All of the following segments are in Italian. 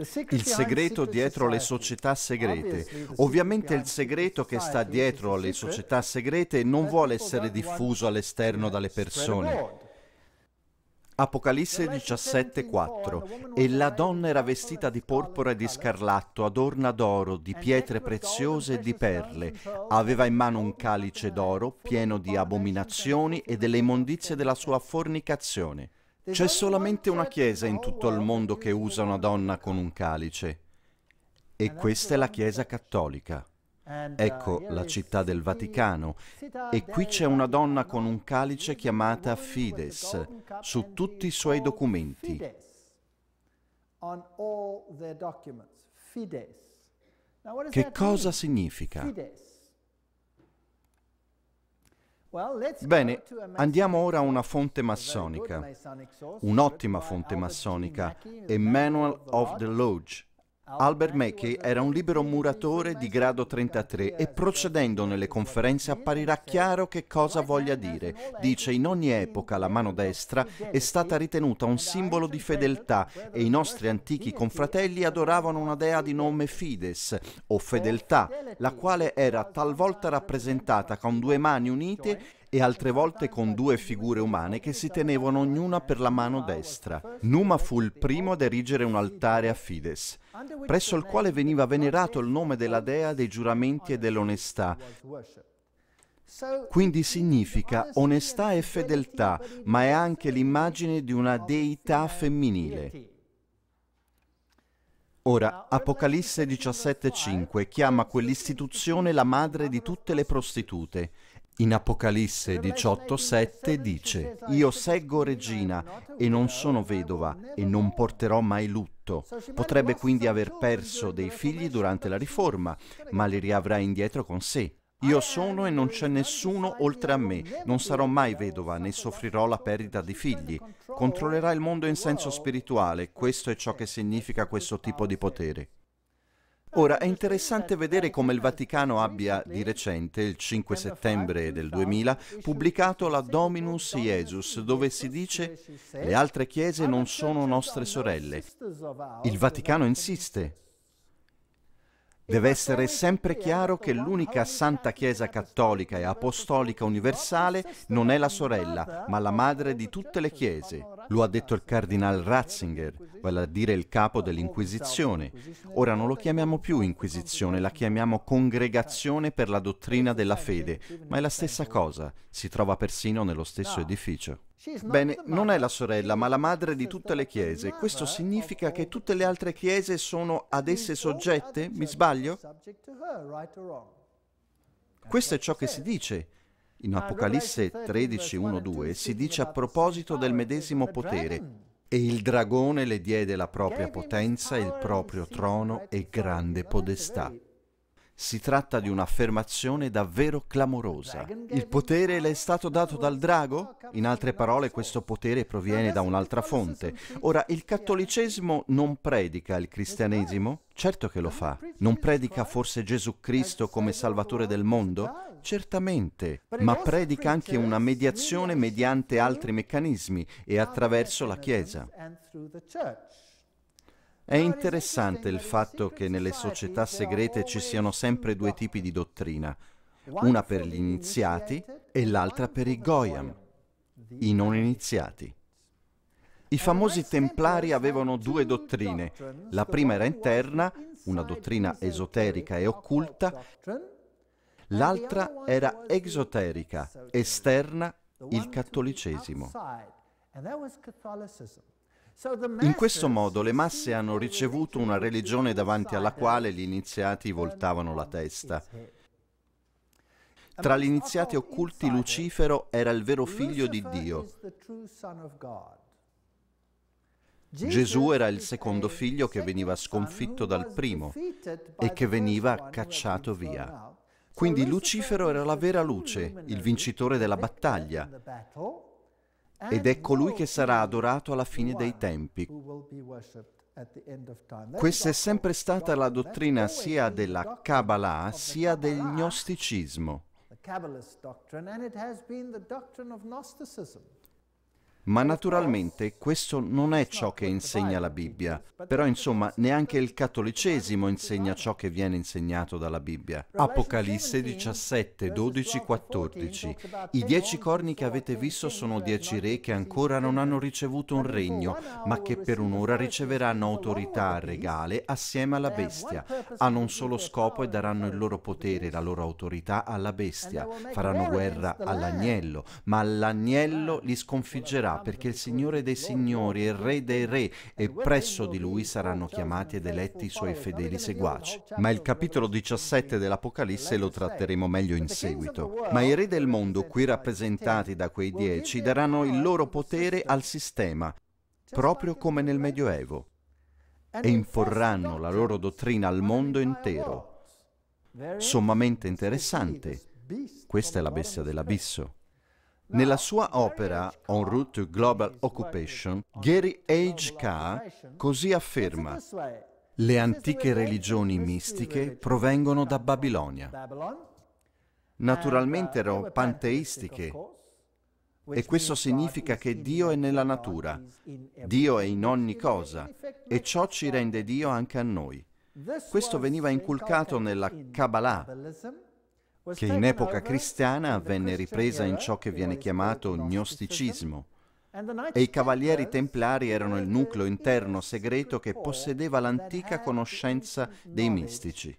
il segreto dietro le società segrete. Ovviamente il segreto che sta dietro alle società segrete non vuole essere diffuso all'esterno dalle persone. Apocalisse 17:4 E la donna era vestita di porpora e di scarlatto, adorna d'oro, di pietre preziose e di perle. Aveva in mano un calice d'oro pieno di abominazioni e delle immondizie della sua fornicazione. C'è solamente una chiesa in tutto il mondo che usa una donna con un calice e questa è la chiesa cattolica. Ecco la città del Vaticano e qui c'è una donna con un calice chiamata Fides su tutti i suoi documenti. Che cosa significa? Bene, andiamo ora a una fonte massonica, un'ottima fonte massonica, Emmanuel of the Lodge, Albert Mackey era un libero muratore di grado 33 e procedendo nelle conferenze apparirà chiaro che cosa voglia dire. Dice in ogni epoca la mano destra è stata ritenuta un simbolo di fedeltà e i nostri antichi confratelli adoravano una dea di nome Fides o fedeltà, la quale era talvolta rappresentata con due mani unite e altre volte con due figure umane che si tenevano ognuna per la mano destra. Numa fu il primo ad erigere un altare a Fides, presso il quale veniva venerato il nome della dea dei giuramenti e dell'onestà, quindi significa onestà e fedeltà, ma è anche l'immagine di una deità femminile. Ora, Apocalisse 17.5 chiama quell'istituzione la madre di tutte le prostitute. In Apocalisse 18,7 dice, Io seggo regina e non sono vedova e non porterò mai lutto. Potrebbe quindi aver perso dei figli durante la riforma, ma li riavrà indietro con sé. Io sono e non c'è nessuno oltre a me, non sarò mai vedova né soffrirò la perdita di figli. Controllerà il mondo in senso spirituale, questo è ciò che significa questo tipo di potere. Ora è interessante vedere come il Vaticano abbia di recente, il 5 settembre del 2000, pubblicato la Dominus Iesus, dove si dice le altre chiese non sono nostre sorelle. Il Vaticano insiste. Deve essere sempre chiaro che l'unica santa Chiesa cattolica e apostolica universale non è la sorella, ma la madre di tutte le chiese. Lo ha detto il cardinal Ratzinger vale a dire il capo dell'Inquisizione. Ora non lo chiamiamo più Inquisizione, la chiamiamo Congregazione per la dottrina della fede, ma è la stessa cosa, si trova persino nello stesso edificio. Bene, non è la sorella, ma la madre di tutte le chiese. Questo significa che tutte le altre chiese sono ad esse soggette? Mi sbaglio? Questo è ciò che si dice. In Apocalisse 13, 1, 2 si dice a proposito del medesimo potere, e il dragone le diede la propria potenza, il proprio trono e grande podestà. Si tratta di un'affermazione davvero clamorosa. Il potere le è stato dato dal drago? In altre parole, questo potere proviene da un'altra fonte. Ora, il cattolicesimo non predica il cristianesimo? Certo che lo fa. Non predica forse Gesù Cristo come Salvatore del mondo? Certamente, ma predica anche una mediazione mediante altri meccanismi e attraverso la Chiesa. È interessante il fatto che nelle società segrete ci siano sempre due tipi di dottrina, una per gli iniziati e l'altra per i goyam, i non iniziati. I famosi templari avevano due dottrine. La prima era interna, una dottrina esoterica e occulta, l'altra era esoterica, esterna, il cattolicesimo. In questo modo le masse hanno ricevuto una religione davanti alla quale gli iniziati voltavano la testa. Tra gli iniziati occulti Lucifero era il vero figlio di Dio. Gesù era il secondo figlio che veniva sconfitto dal primo e che veniva cacciato via. Quindi Lucifero era la vera luce, il vincitore della battaglia. Ah, ed è colui che sarà adorato alla fine dei tempi. Questa è sempre stata la dottrina sia della Kabbalah sia del gnosticismo. Ma naturalmente questo non è ciò che insegna la Bibbia, però insomma neanche il cattolicesimo insegna ciò che viene insegnato dalla Bibbia. Apocalisse 17, 12, 14. I dieci corni che avete visto sono dieci re che ancora non hanno ricevuto un regno, ma che per un'ora riceveranno autorità regale assieme alla bestia. Hanno un solo scopo e daranno il loro potere la loro autorità alla bestia. Faranno guerra all'agnello, ma l'agnello li sconfiggerà perché il Signore dei Signori e il Re dei Re, e presso di lui saranno chiamati ed eletti i suoi fedeli seguaci. Ma il capitolo 17 dell'Apocalisse lo tratteremo meglio in seguito. Ma i re del mondo, qui rappresentati da quei dieci, daranno il loro potere al sistema, proprio come nel Medioevo, e imporranno la loro dottrina al mondo intero. Sommamente interessante, questa è la bestia dell'abisso. Nella sua opera On Route to Global Occupation, Gary H. K. così afferma le antiche religioni mistiche provengono da Babilonia. Naturalmente erano panteistiche e questo significa che Dio è nella natura, Dio è in ogni cosa e ciò ci rende Dio anche a noi. Questo veniva inculcato nella Kabbalah, che in epoca cristiana venne ripresa in ciò che viene chiamato gnosticismo, e i cavalieri templari erano il nucleo interno segreto che possedeva l'antica conoscenza dei mistici.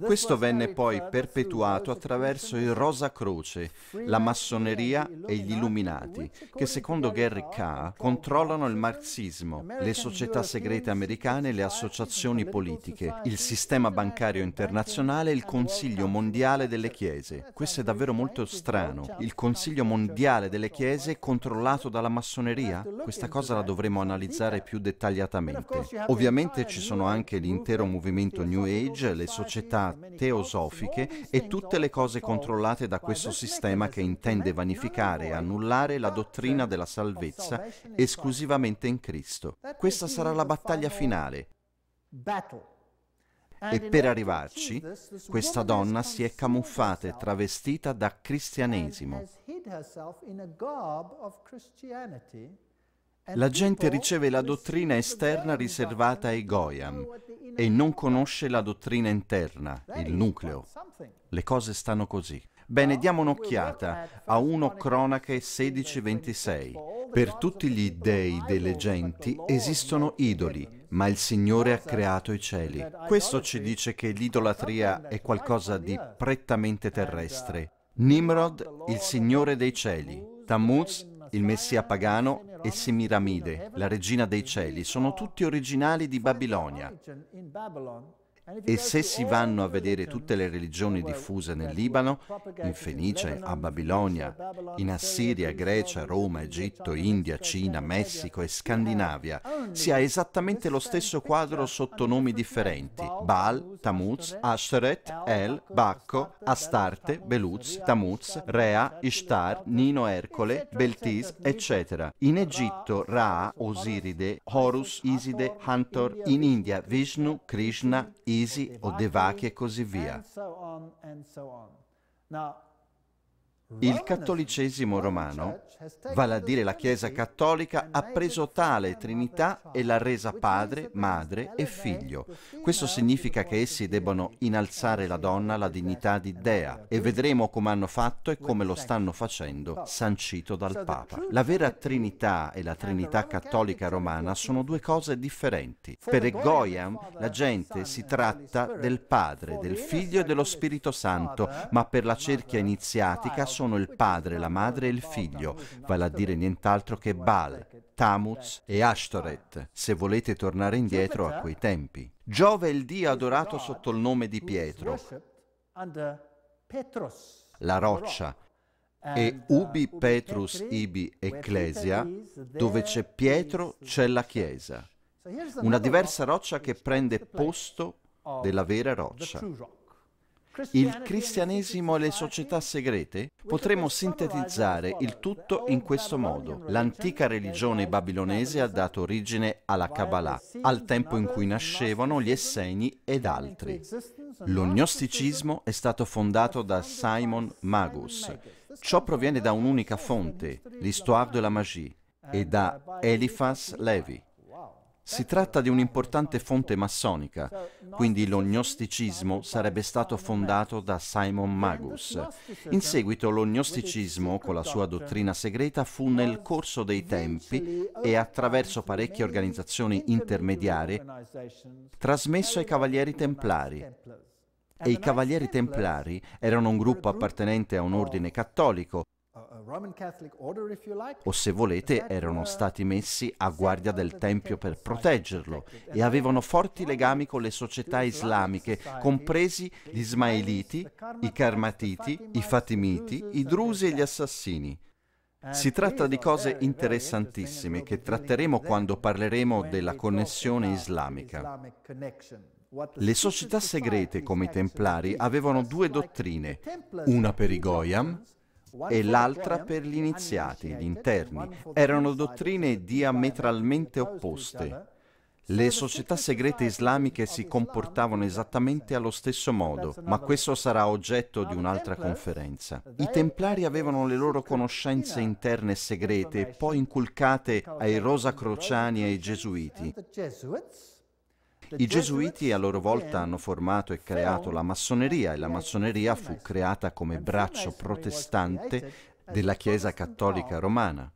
Questo venne poi perpetuato attraverso il Rosa Croce, la massoneria e gli illuminati, che secondo Gary K. controllano il marxismo, le società segrete americane, le associazioni politiche, il sistema bancario internazionale e il Consiglio Mondiale delle Chiese. Questo è davvero molto strano. Il Consiglio Mondiale delle Chiese controllato dalla massoneria? Questa cosa la dovremo analizzare più dettagliatamente. Ovviamente ci sono anche l'intero movimento New Age, le società teosofiche e tutte le cose controllate da questo sistema che intende vanificare e annullare la dottrina della salvezza esclusivamente in Cristo. Questa sarà la battaglia finale. E per arrivarci, questa donna si è camuffata e travestita da cristianesimo. La gente riceve la dottrina esterna riservata ai Goyam e non conosce la dottrina interna, il nucleo. Le cose stanno così. Bene, diamo un'occhiata a 1 Cronache 16:26. Per tutti gli dei delle genti esistono idoli, ma il Signore ha creato i cieli. Questo ci dice che l'idolatria è qualcosa di prettamente terrestre. Nimrod, il Signore dei cieli. Tammuz, il messia pagano e Semiramide, la regina dei cieli, sono tutti originali di Babilonia. E se si vanno a vedere tutte le religioni diffuse nel Libano, in Fenice, a Babilonia, in Assiria, Grecia, Roma, Egitto, India, Cina, Messico e Scandinavia, si ha esattamente lo stesso quadro sotto nomi differenti. Baal, Tamuz, Asheret, El, Bacco, Astarte, Beluz, Tamuz, Rea, Ishtar, Nino Ercole, Beltis, eccetera. In Egitto, Ra, Osiride, Horus, Iside, Hantor, in India, Vishnu, Krishna, Easy o Devaki e così via. Il cattolicesimo romano, vale a dire la Chiesa cattolica, ha preso tale Trinità e l'ha resa padre, madre e figlio. Questo significa che essi debbono innalzare la donna alla dignità di Dea e vedremo come hanno fatto e come lo stanno facendo, sancito dal Papa. La vera Trinità e la Trinità cattolica romana sono due cose differenti. Per Egoiam la gente si tratta del Padre, del Figlio e dello Spirito Santo, ma per la cerchia iniziatica sono sono il padre, la madre e il figlio, vale a dire nient'altro che Baal, Tamuz e Ashtoret, se volete tornare indietro a quei tempi. Giove è il dio adorato sotto il nome di Pietro, la roccia, e Ubi Petrus Ibi Ecclesia, dove c'è Pietro c'è la Chiesa, una diversa roccia che prende posto della vera roccia il cristianesimo e le società segrete? Potremmo sintetizzare il tutto in questo modo. L'antica religione babilonese ha dato origine alla Kabbalah, al tempo in cui nascevano gli Esseni ed altri. Lo gnosticismo è stato fondato da Simon Magus. Ciò proviene da un'unica fonte, l'Histoire de la Magie, e da Eliphas Levi. Si tratta di un'importante fonte massonica, quindi lo gnosticismo sarebbe stato fondato da Simon Magus. In seguito lo gnosticismo, con la sua dottrina segreta, fu nel corso dei tempi e attraverso parecchie organizzazioni intermediarie trasmesso ai Cavalieri Templari. E i Cavalieri Templari erano un gruppo appartenente a un ordine cattolico Uh, o se volete erano uh, stati messi a guardia del Tempio per proteggerlo e avevano forti legami con le società islamiche, compresi gli Ismailiti, i Karmatiti, i Fatimiti, i Drusi e gli Assassini. Si tratta di cose interessantissime che tratteremo quando parleremo della connessione islamica. Le società segrete come i Templari avevano due dottrine, una per i Goyam e l'altra per gli iniziati, gli interni. Erano dottrine diametralmente opposte. Le società segrete islamiche si comportavano esattamente allo stesso modo, ma questo sarà oggetto di un'altra conferenza. I templari avevano le loro conoscenze interne segrete, poi inculcate ai rosacrociani e ai gesuiti. I gesuiti a loro volta hanno formato e creato la massoneria e la massoneria fu creata come braccio protestante della Chiesa cattolica romana.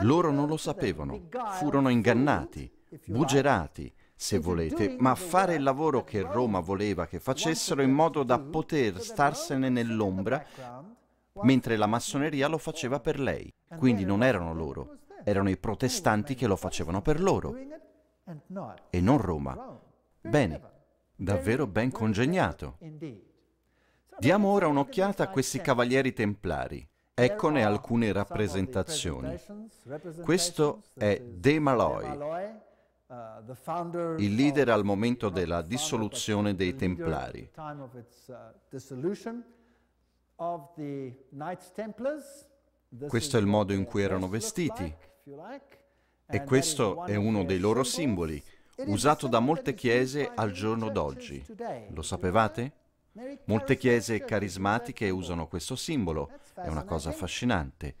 Loro non lo sapevano, furono ingannati, bugerati, se volete, ma fare il lavoro che Roma voleva che facessero in modo da poter starsene nell'ombra, mentre la massoneria lo faceva per lei. Quindi non erano loro, erano i protestanti che lo facevano per loro e non Roma. Bene, davvero ben congegnato. Diamo ora un'occhiata a questi cavalieri templari. Eccone alcune rappresentazioni. Questo è De Maloy, il leader al momento della dissoluzione dei Templari. Questo è il modo in cui erano vestiti. E eh, questo è uno dei loro simboli, usato da molte chiese al giorno d'oggi. Lo sapevate? Molte chiese carismatiche usano questo simbolo, è una cosa affascinante.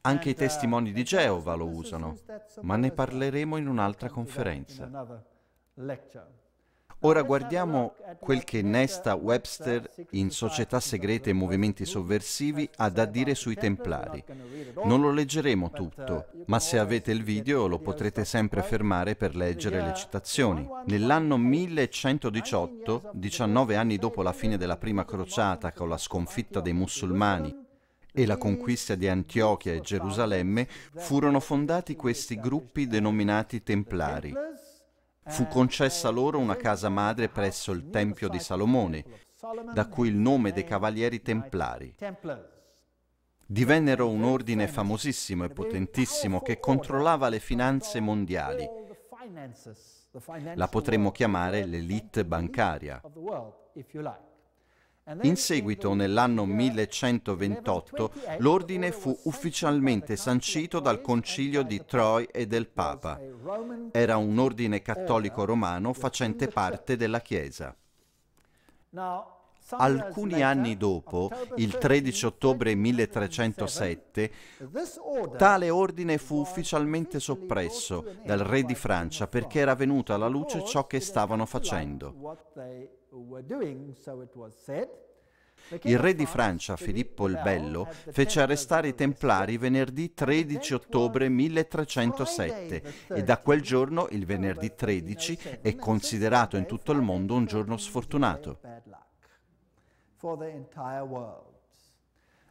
Anche i uh, testimoni di Geova lo usano, ma ne parleremo in un'altra conferenza. Ora guardiamo quel che Nesta Webster in Società Segrete e Movimenti Sovversivi ha da dire sui Templari. Non lo leggeremo tutto, ma se avete il video lo potrete sempre fermare per leggere le citazioni. Nell'anno 1118, 19 anni dopo la fine della prima crociata con la sconfitta dei musulmani e la conquista di Antiochia e Gerusalemme, furono fondati questi gruppi denominati Templari. Fu concessa loro una casa madre presso il Tempio di Salomone, da cui il nome dei Cavalieri Templari. Divennero un ordine famosissimo e potentissimo che controllava le finanze mondiali. La potremmo chiamare l'elite bancaria. In seguito, nell'anno 1128, l'ordine fu ufficialmente sancito dal concilio di Troy e del Papa. Era un ordine cattolico romano facente parte della Chiesa. Alcuni anni dopo, il 13 ottobre 1307, tale ordine fu ufficialmente soppresso dal re di Francia perché era venuto alla luce ciò che stavano facendo. Il re di Francia, Filippo il Bello, fece arrestare i Templari venerdì 13 ottobre 1307 e da quel giorno, il venerdì 13, è considerato in tutto il mondo un giorno sfortunato.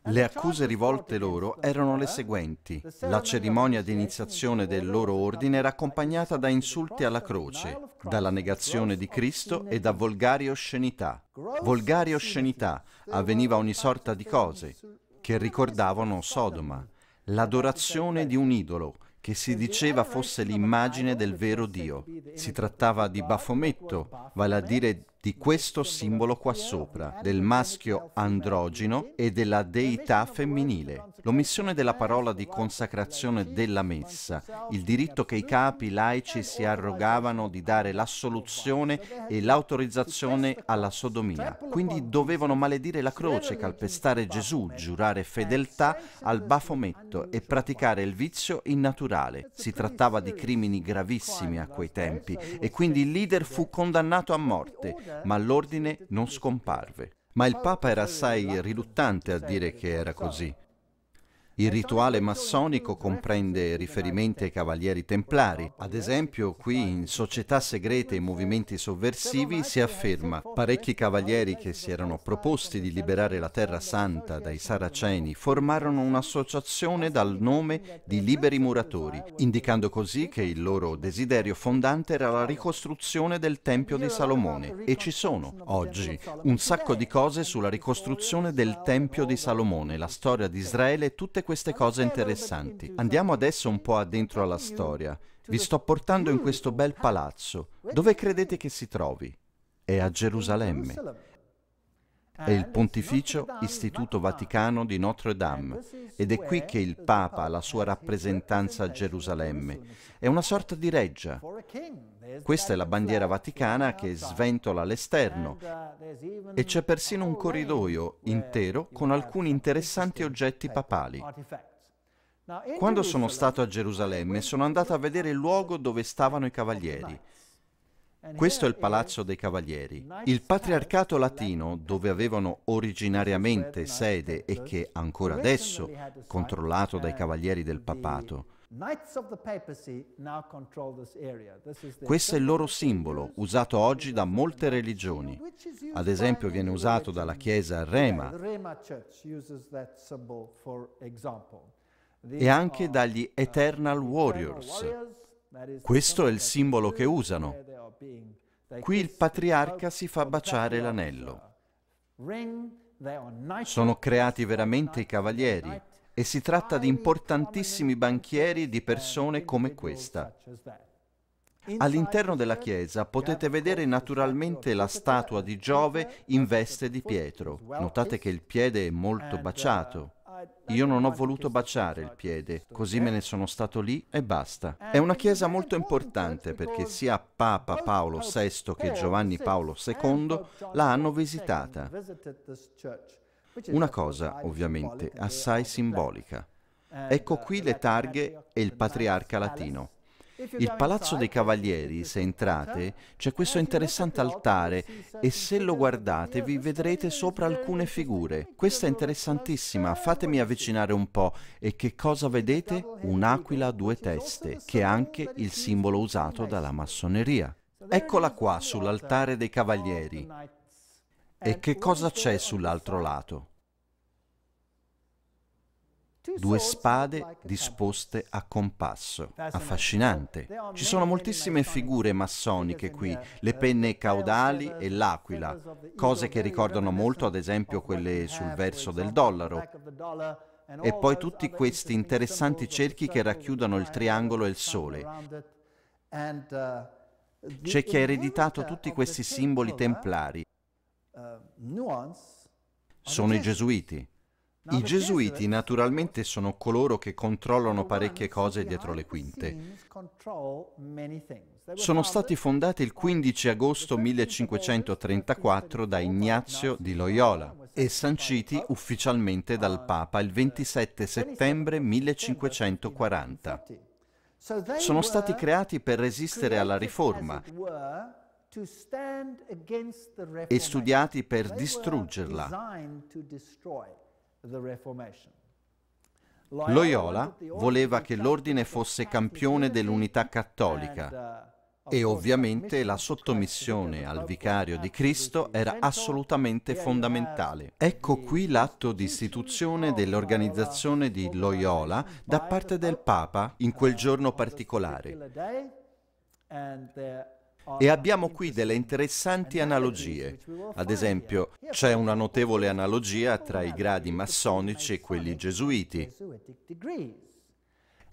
Le accuse rivolte loro erano le seguenti. La cerimonia di iniziazione del loro ordine era accompagnata da insulti alla croce, dalla negazione di Cristo e da volgari oscenità. Volgari oscenità avveniva ogni sorta di cose che ricordavano Sodoma, l'adorazione di un idolo che si diceva fosse l'immagine del vero Dio. Si trattava di bafometto, vale a dire di questo simbolo qua sopra, del maschio androgeno e della deità femminile. L'omissione della parola di consacrazione della messa, il diritto che i capi laici si arrogavano di dare l'assoluzione e l'autorizzazione alla sodomia. Quindi dovevano maledire la croce, calpestare Gesù, giurare fedeltà al bafometto e praticare il vizio innaturale. Si trattava di crimini gravissimi a quei tempi e quindi il leader fu condannato a morte ma l'ordine non scomparve. Ma il Papa era assai riluttante a dire che era così. Il rituale massonico comprende riferimenti ai cavalieri templari. Ad esempio, qui in società segrete e movimenti sovversivi si afferma parecchi cavalieri che si erano proposti di liberare la Terra Santa dai saraceni formarono un'associazione dal nome di Liberi Muratori, indicando così che il loro desiderio fondante era la ricostruzione del Tempio di Salomone. E ci sono oggi un sacco di cose sulla ricostruzione del Tempio di Salomone, la storia di Israele e tutte tutte queste cose interessanti. Andiamo adesso un po' addentro alla storia. Vi sto portando in questo bel palazzo. Dove credete che si trovi? È a Gerusalemme è il Pontificio Istituto Vaticano di Notre Dame ecco, ed è qui che il eh? Papa ha la sua rappresentanza a Gerusalemme. È una sorta di reggia. Questa è la bandiera vaticana che sventola all'esterno uh, e c'è persino un corridoio intero con alcuni interessanti oggetti papali. Quando sono stato a Gerusalemme sono andato a vedere il luogo dove stavano i cavalieri questo è il Palazzo dei Cavalieri, il patriarcato latino dove avevano originariamente sede e che ancora adesso controllato dai Cavalieri del Papato. Questo è il loro simbolo, usato oggi da molte religioni. Ad esempio viene usato dalla Chiesa Rema e anche dagli Eternal Warriors, questo è il simbolo che usano. Qui il patriarca si fa baciare l'anello. Sono creati veramente i cavalieri e si tratta di importantissimi banchieri di persone come questa. All'interno della chiesa potete vedere naturalmente la statua di Giove in veste di Pietro. Notate che il piede è molto baciato. Io non ho voluto baciare il piede, così me ne sono stato lì e basta. È una chiesa molto importante perché sia Papa Paolo VI che Giovanni Paolo II la hanno visitata. Una cosa, ovviamente, assai simbolica. Ecco qui le targhe e il patriarca latino. Il Palazzo dei Cavalieri, se entrate, c'è eh, questo interessante altare e se lo guardate vi vedrete sopra alcune figure. Questa è interessantissima, fatemi avvicinare un po'. E che cosa vedete? Un'aquila a due teste, che è anche il simbolo usato dalla massoneria. Eccola qua sull'altare dei Cavalieri. E che cosa c'è sull'altro lato? due spade disposte a compasso. Affascinante. Ci sono moltissime figure massoniche qui, le penne caudali e l'aquila, cose che ricordano molto ad esempio quelle sul verso del dollaro. E poi tutti questi interessanti cerchi che racchiudono il triangolo e il sole. Uh, C'è chi ha ereditato tutti questi simboli eh, templari. Uh, sono i gesuiti. I gesuiti naturalmente sono coloro che controllano parecchie cose dietro le quinte. Sono stati fondati il 15 agosto 1534 da Ignazio di Loyola e sanciti ufficialmente dal uh, Papa il 27 settembre 1540. Sono stati creati per resistere alla riforma e studiati per distruggerla. Loyola voleva che l'ordine fosse campione dell'unità cattolica uh, e ovviamente la sottomissione al vicario di Cristo era assolutamente fondamentale. Ecco qui l'atto di istituzione dell'organizzazione di Loyola da parte del Papa in quel uh, giorno particolare. E abbiamo qui delle interessanti analogie. Ad esempio, c'è una notevole analogia tra i gradi massonici e quelli gesuiti.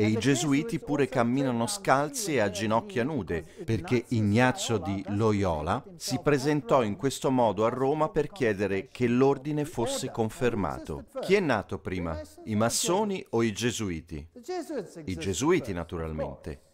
E i gesuiti pure camminano scalzi e a ginocchia nude, perché Ignazio di Loyola si presentò in questo modo a Roma per chiedere che l'ordine fosse confermato. Chi è nato prima? I massoni o i gesuiti? I gesuiti, naturalmente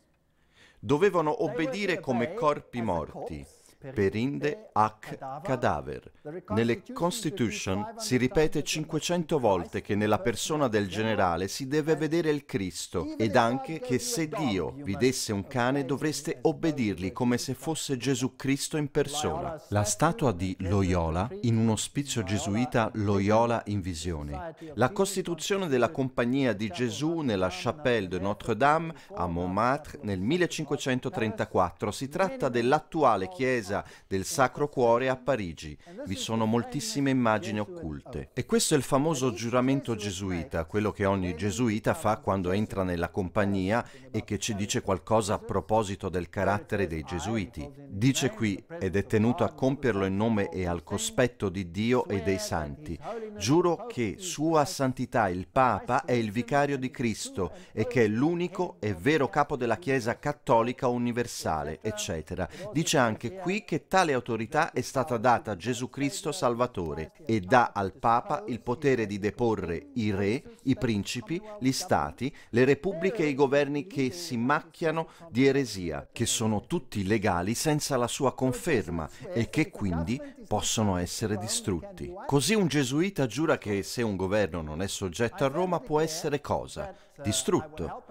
dovevano obbedire come corpi morti perinde ac cadaver. Nelle Constitution si ripete 500 volte che nella persona del generale si deve vedere il Cristo ed anche che se Dio vi desse un cane dovreste obbedirgli come se fosse Gesù Cristo in persona. La statua di Loyola in un ospizio gesuita Loyola in visione. La costituzione della Compagnia di Gesù nella Chapelle de Notre-Dame a Montmartre nel 1534 si tratta dell'attuale chiesa chiesa del Sacro Cuore a Parigi. Vi sono moltissime immagini occulte. E questo è il famoso giuramento gesuita, quello che ogni gesuita fa quando entra nella compagnia e che ci dice qualcosa a proposito del carattere dei gesuiti. Dice qui, ed è tenuto a compierlo in nome e al cospetto di Dio e dei santi, giuro che Sua Santità il Papa è il vicario di Cristo e che è l'unico e vero capo della Chiesa cattolica universale, eccetera. Dice anche qui che tale autorità è stata data a Gesù Cristo Salvatore e dà al Papa il potere di deporre i re, i principi, gli stati, le repubbliche e i governi che si macchiano di eresia, che sono tutti legali senza la sua conferma e che quindi possono essere distrutti. Così un gesuita giura che se un governo non è soggetto a Roma può essere cosa? distrutto.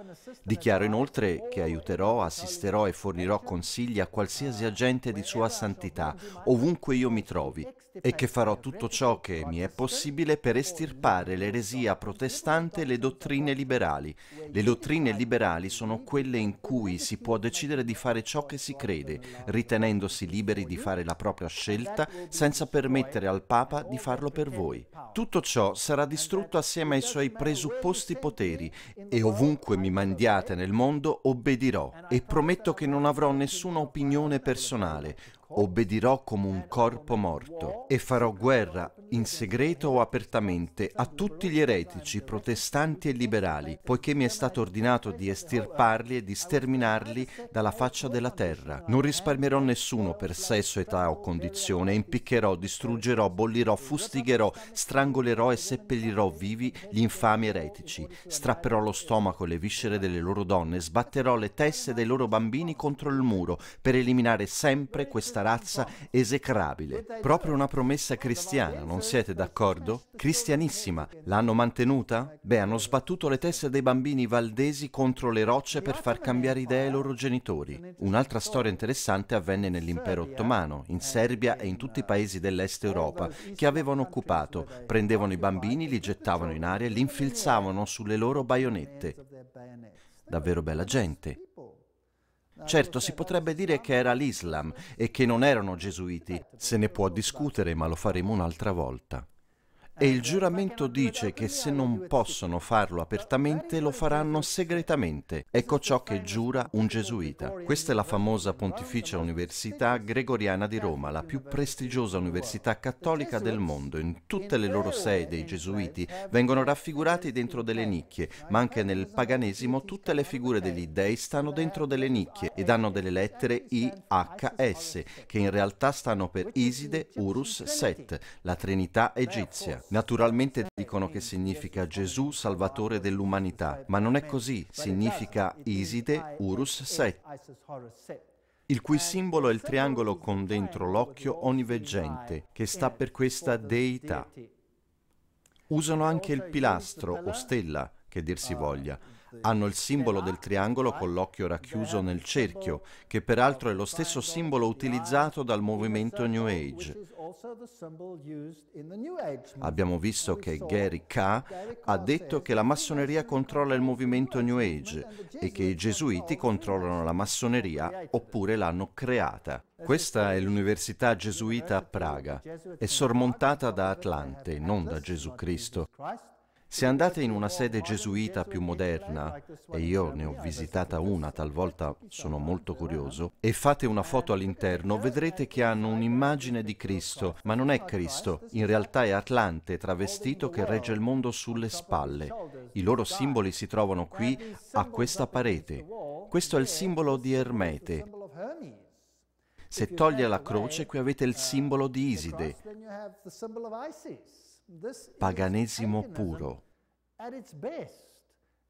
Dichiaro inoltre che aiuterò, assisterò e fornirò consigli a qualsiasi agente di Sua Santità, ovunque io mi trovi, e che farò tutto ciò che mi è possibile per estirpare l'eresia protestante e le dottrine liberali. Le dottrine liberali sono quelle in cui si può decidere di fare ciò che si crede, ritenendosi liberi di fare la propria scelta senza permettere al Papa di farlo per voi. Tutto ciò sarà distrutto assieme ai suoi presupposti poteri e ovunque mi mandiate nel mondo obbedirò e prometto che non avrò nessuna opinione personale, obbedirò come un corpo morto e farò guerra in segreto o apertamente a tutti gli eretici, protestanti e liberali, poiché mi è stato ordinato di estirparli e di sterminarli dalla faccia della terra. Non risparmierò nessuno per sesso, età o condizione, impiccherò, distruggerò, bollirò, fustigherò, strangolerò e seppellirò vivi gli infami eretici, strapperò lo stomaco e le viscere delle loro donne, sbatterò le teste dei loro bambini contro il muro per eliminare sempre questa razza esecrabile. Proprio una promessa cristiana, non siete d'accordo? Cristianissima, l'hanno mantenuta? Beh, hanno sbattuto le teste dei bambini valdesi contro le rocce per far cambiare idea ai loro genitori. Un'altra storia interessante avvenne nell'impero ottomano, in Serbia e in tutti i paesi dell'est Europa, che avevano occupato, prendevano i bambini, li gettavano in aria e li infilzavano sulle loro baionette. Davvero bella gente. Certo, si potrebbe dire che era l'Islam e che non erano gesuiti. Se ne può discutere, ma lo faremo un'altra volta. E il giuramento dice che se non possono farlo apertamente lo faranno segretamente. Ecco ciò che giura un gesuita. Questa è la famosa Pontificia Università Gregoriana di Roma, la più prestigiosa università cattolica del mondo. In tutte le loro sei dei gesuiti vengono raffigurati dentro delle nicchie, ma anche nel paganesimo tutte le figure degli dei stanno dentro delle nicchie ed hanno delle lettere IHS, che in realtà stanno per Iside Urus Set, la Trinità egizia. Naturalmente dicono che significa Gesù salvatore dell'umanità, ma non è così, significa Iside Urus Set il cui simbolo è il triangolo con dentro l'occhio oniveggente, che sta per questa deità. Usano anche il pilastro o stella, che dir si voglia, hanno il simbolo del triangolo con l'occhio racchiuso nel cerchio, che peraltro è lo stesso simbolo utilizzato dal movimento New Age. Abbiamo visto che Gary K ha detto che la massoneria controlla il movimento New Age e che i gesuiti controllano la massoneria oppure l'hanno creata. Questa è l'università gesuita a Praga. È sormontata da Atlante, non da Gesù Cristo. Se andate in una sede gesuita più moderna, e io ne ho visitata una, talvolta sono molto curioso, e fate una foto all'interno, vedrete che hanno un'immagine di Cristo, ma non è Cristo, in realtà è Atlante travestito che regge il mondo sulle spalle. I loro simboli si trovano qui, a questa parete. Questo è il simbolo di Ermete. Se toglie la croce, qui avete il simbolo di Iside paganesimo puro.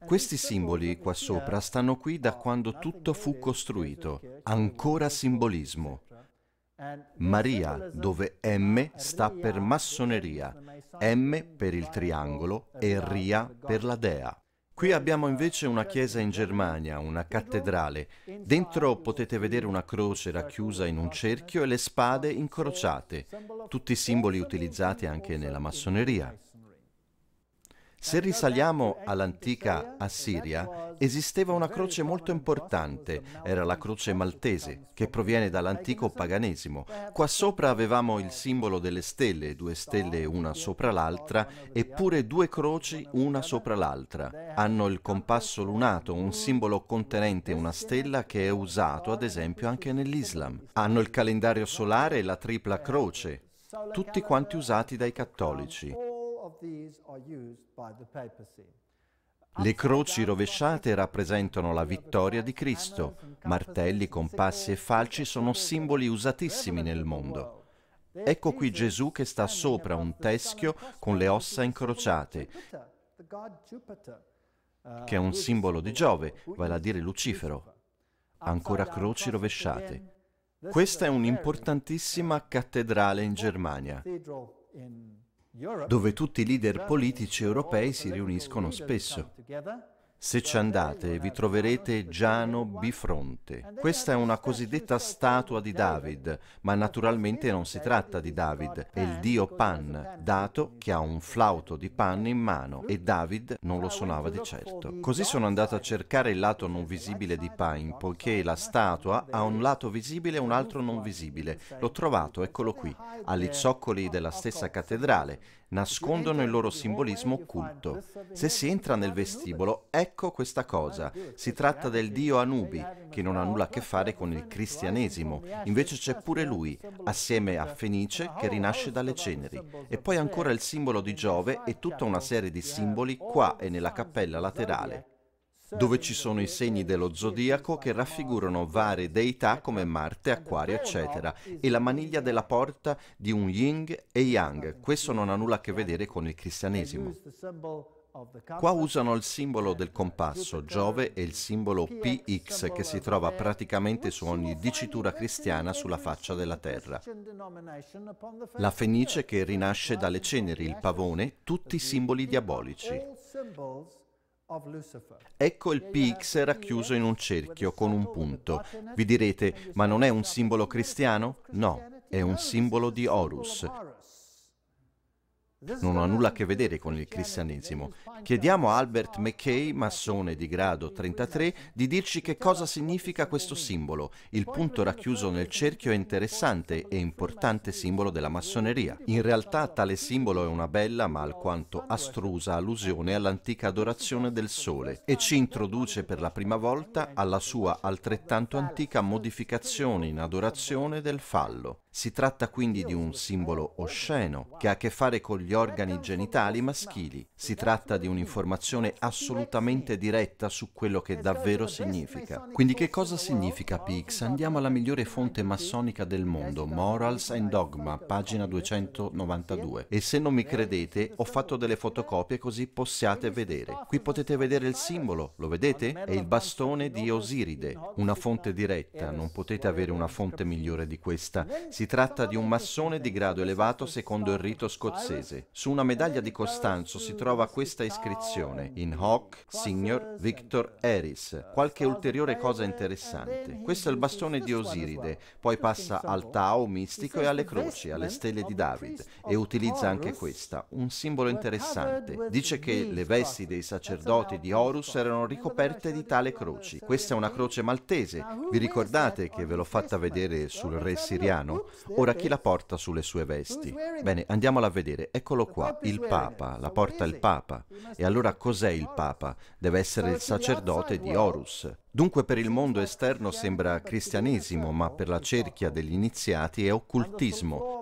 Questi simboli qua sopra stanno qui da quando tutto fu costruito, ancora simbolismo. Maria, dove M sta per massoneria, M per il triangolo e Ria per la dea. Qui abbiamo invece una chiesa in Germania, una cattedrale. Dentro potete vedere una croce racchiusa in un cerchio e le spade incrociate, tutti simboli utilizzati anche nella massoneria. Se risaliamo all'antica Assiria, esisteva una croce molto importante, era la croce maltese, che proviene dall'antico paganesimo. Qua sopra avevamo il simbolo delle stelle, due stelle una sopra l'altra, eppure due croci una sopra l'altra. Hanno il compasso lunato, un simbolo contenente una stella che è usato ad esempio anche nell'Islam. Hanno il calendario solare e la tripla croce, tutti quanti usati dai cattolici. Le croci rovesciate rappresentano la vittoria di Cristo. Martelli, compassi e falci sono simboli usatissimi nel mondo. Ecco qui Gesù che sta sopra un teschio con le ossa incrociate, che è un simbolo di Giove, vale a dire Lucifero. Ancora croci rovesciate. Questa è un'importantissima cattedrale in Germania dove tutti i leader politici europei si riuniscono spesso. Se ci andate vi troverete Giano Bifronte. Questa è una cosiddetta statua di David, ma naturalmente non si tratta di David, è il dio Pan, dato che ha un flauto di Pan in mano e David non lo suonava di certo. Così sono andato a cercare il lato non visibile di Pan, poiché la statua ha un lato visibile e un altro non visibile. L'ho trovato, eccolo qui, agli zoccoli della stessa cattedrale, nascondono il loro simbolismo occulto. Se si entra nel vestibolo, ecco Ecco questa cosa. Ah, si tratta del dio Anubi, che non ha nulla a che fare con il cristianesimo. Invece c'è pure lui, assieme a Fenice, che rinasce dalle ceneri. E poi ancora il simbolo di Giove e tutta una serie di simboli qua e nella cappella laterale dove ci sono i segni dello zodiaco che raffigurano varie deità come Marte, Acquario, eccetera, e la maniglia della porta di un Ying e yang. Questo non ha nulla a che vedere con il cristianesimo. Qua usano il simbolo del compasso uh, Giove e il simbolo PX che si trova eh, praticamente su ogni dicitura cristiana sulla faccia della terra. La fenice che rinasce dalle ceneri, il pavone, tutti simboli diabolici. Ecco il PX racchiuso in un cerchio con un punto. Vi direte, ma non è un simbolo cristiano? No, è un simbolo di Horus. Non ha nulla a che vedere con il cristianesimo. Chiediamo a Albert McKay, massone di grado 33, di dirci che cosa significa questo simbolo, il punto racchiuso nel cerchio è interessante e importante simbolo della massoneria. In realtà tale simbolo è una bella ma alquanto astrusa allusione all'antica adorazione del sole e ci introduce per la prima volta alla sua altrettanto antica modificazione in adorazione del fallo. Si tratta quindi di un simbolo osceno che ha a che fare con gli organi genitali maschili. Si tratta di di un'informazione assolutamente diretta su quello che davvero significa. Quindi che cosa significa PIX? Andiamo alla migliore fonte massonica del mondo, Morals and Dogma, pagina 292. E se non mi credete, ho fatto delle fotocopie così possiate vedere. Qui potete vedere il simbolo, lo vedete? È il bastone di Osiride, una fonte diretta, non potete avere una fonte migliore di questa. Si tratta di un massone di grado elevato secondo il rito scozzese. Su una medaglia di Costanzo si trova questa espressione descrizione in hoc, Signor, Victor, Eris. Qualche ulteriore cosa interessante. Questo è il bastone di Osiride, poi passa al Tao mistico e alle croci, alle stelle di David, e utilizza anche questa, un simbolo interessante. Dice che le vesti dei sacerdoti di Horus erano ricoperte di tale croci. Questa è una croce maltese. Vi ricordate che ve l'ho fatta vedere sul re siriano? Ora chi la porta sulle sue vesti? Bene, andiamola a vedere. Eccolo qua, il Papa, la porta il Papa. E allora cos'è il Papa? Deve essere il sacerdote di Horus. Dunque per il mondo esterno sembra cristianesimo, ma per la cerchia degli iniziati è occultismo,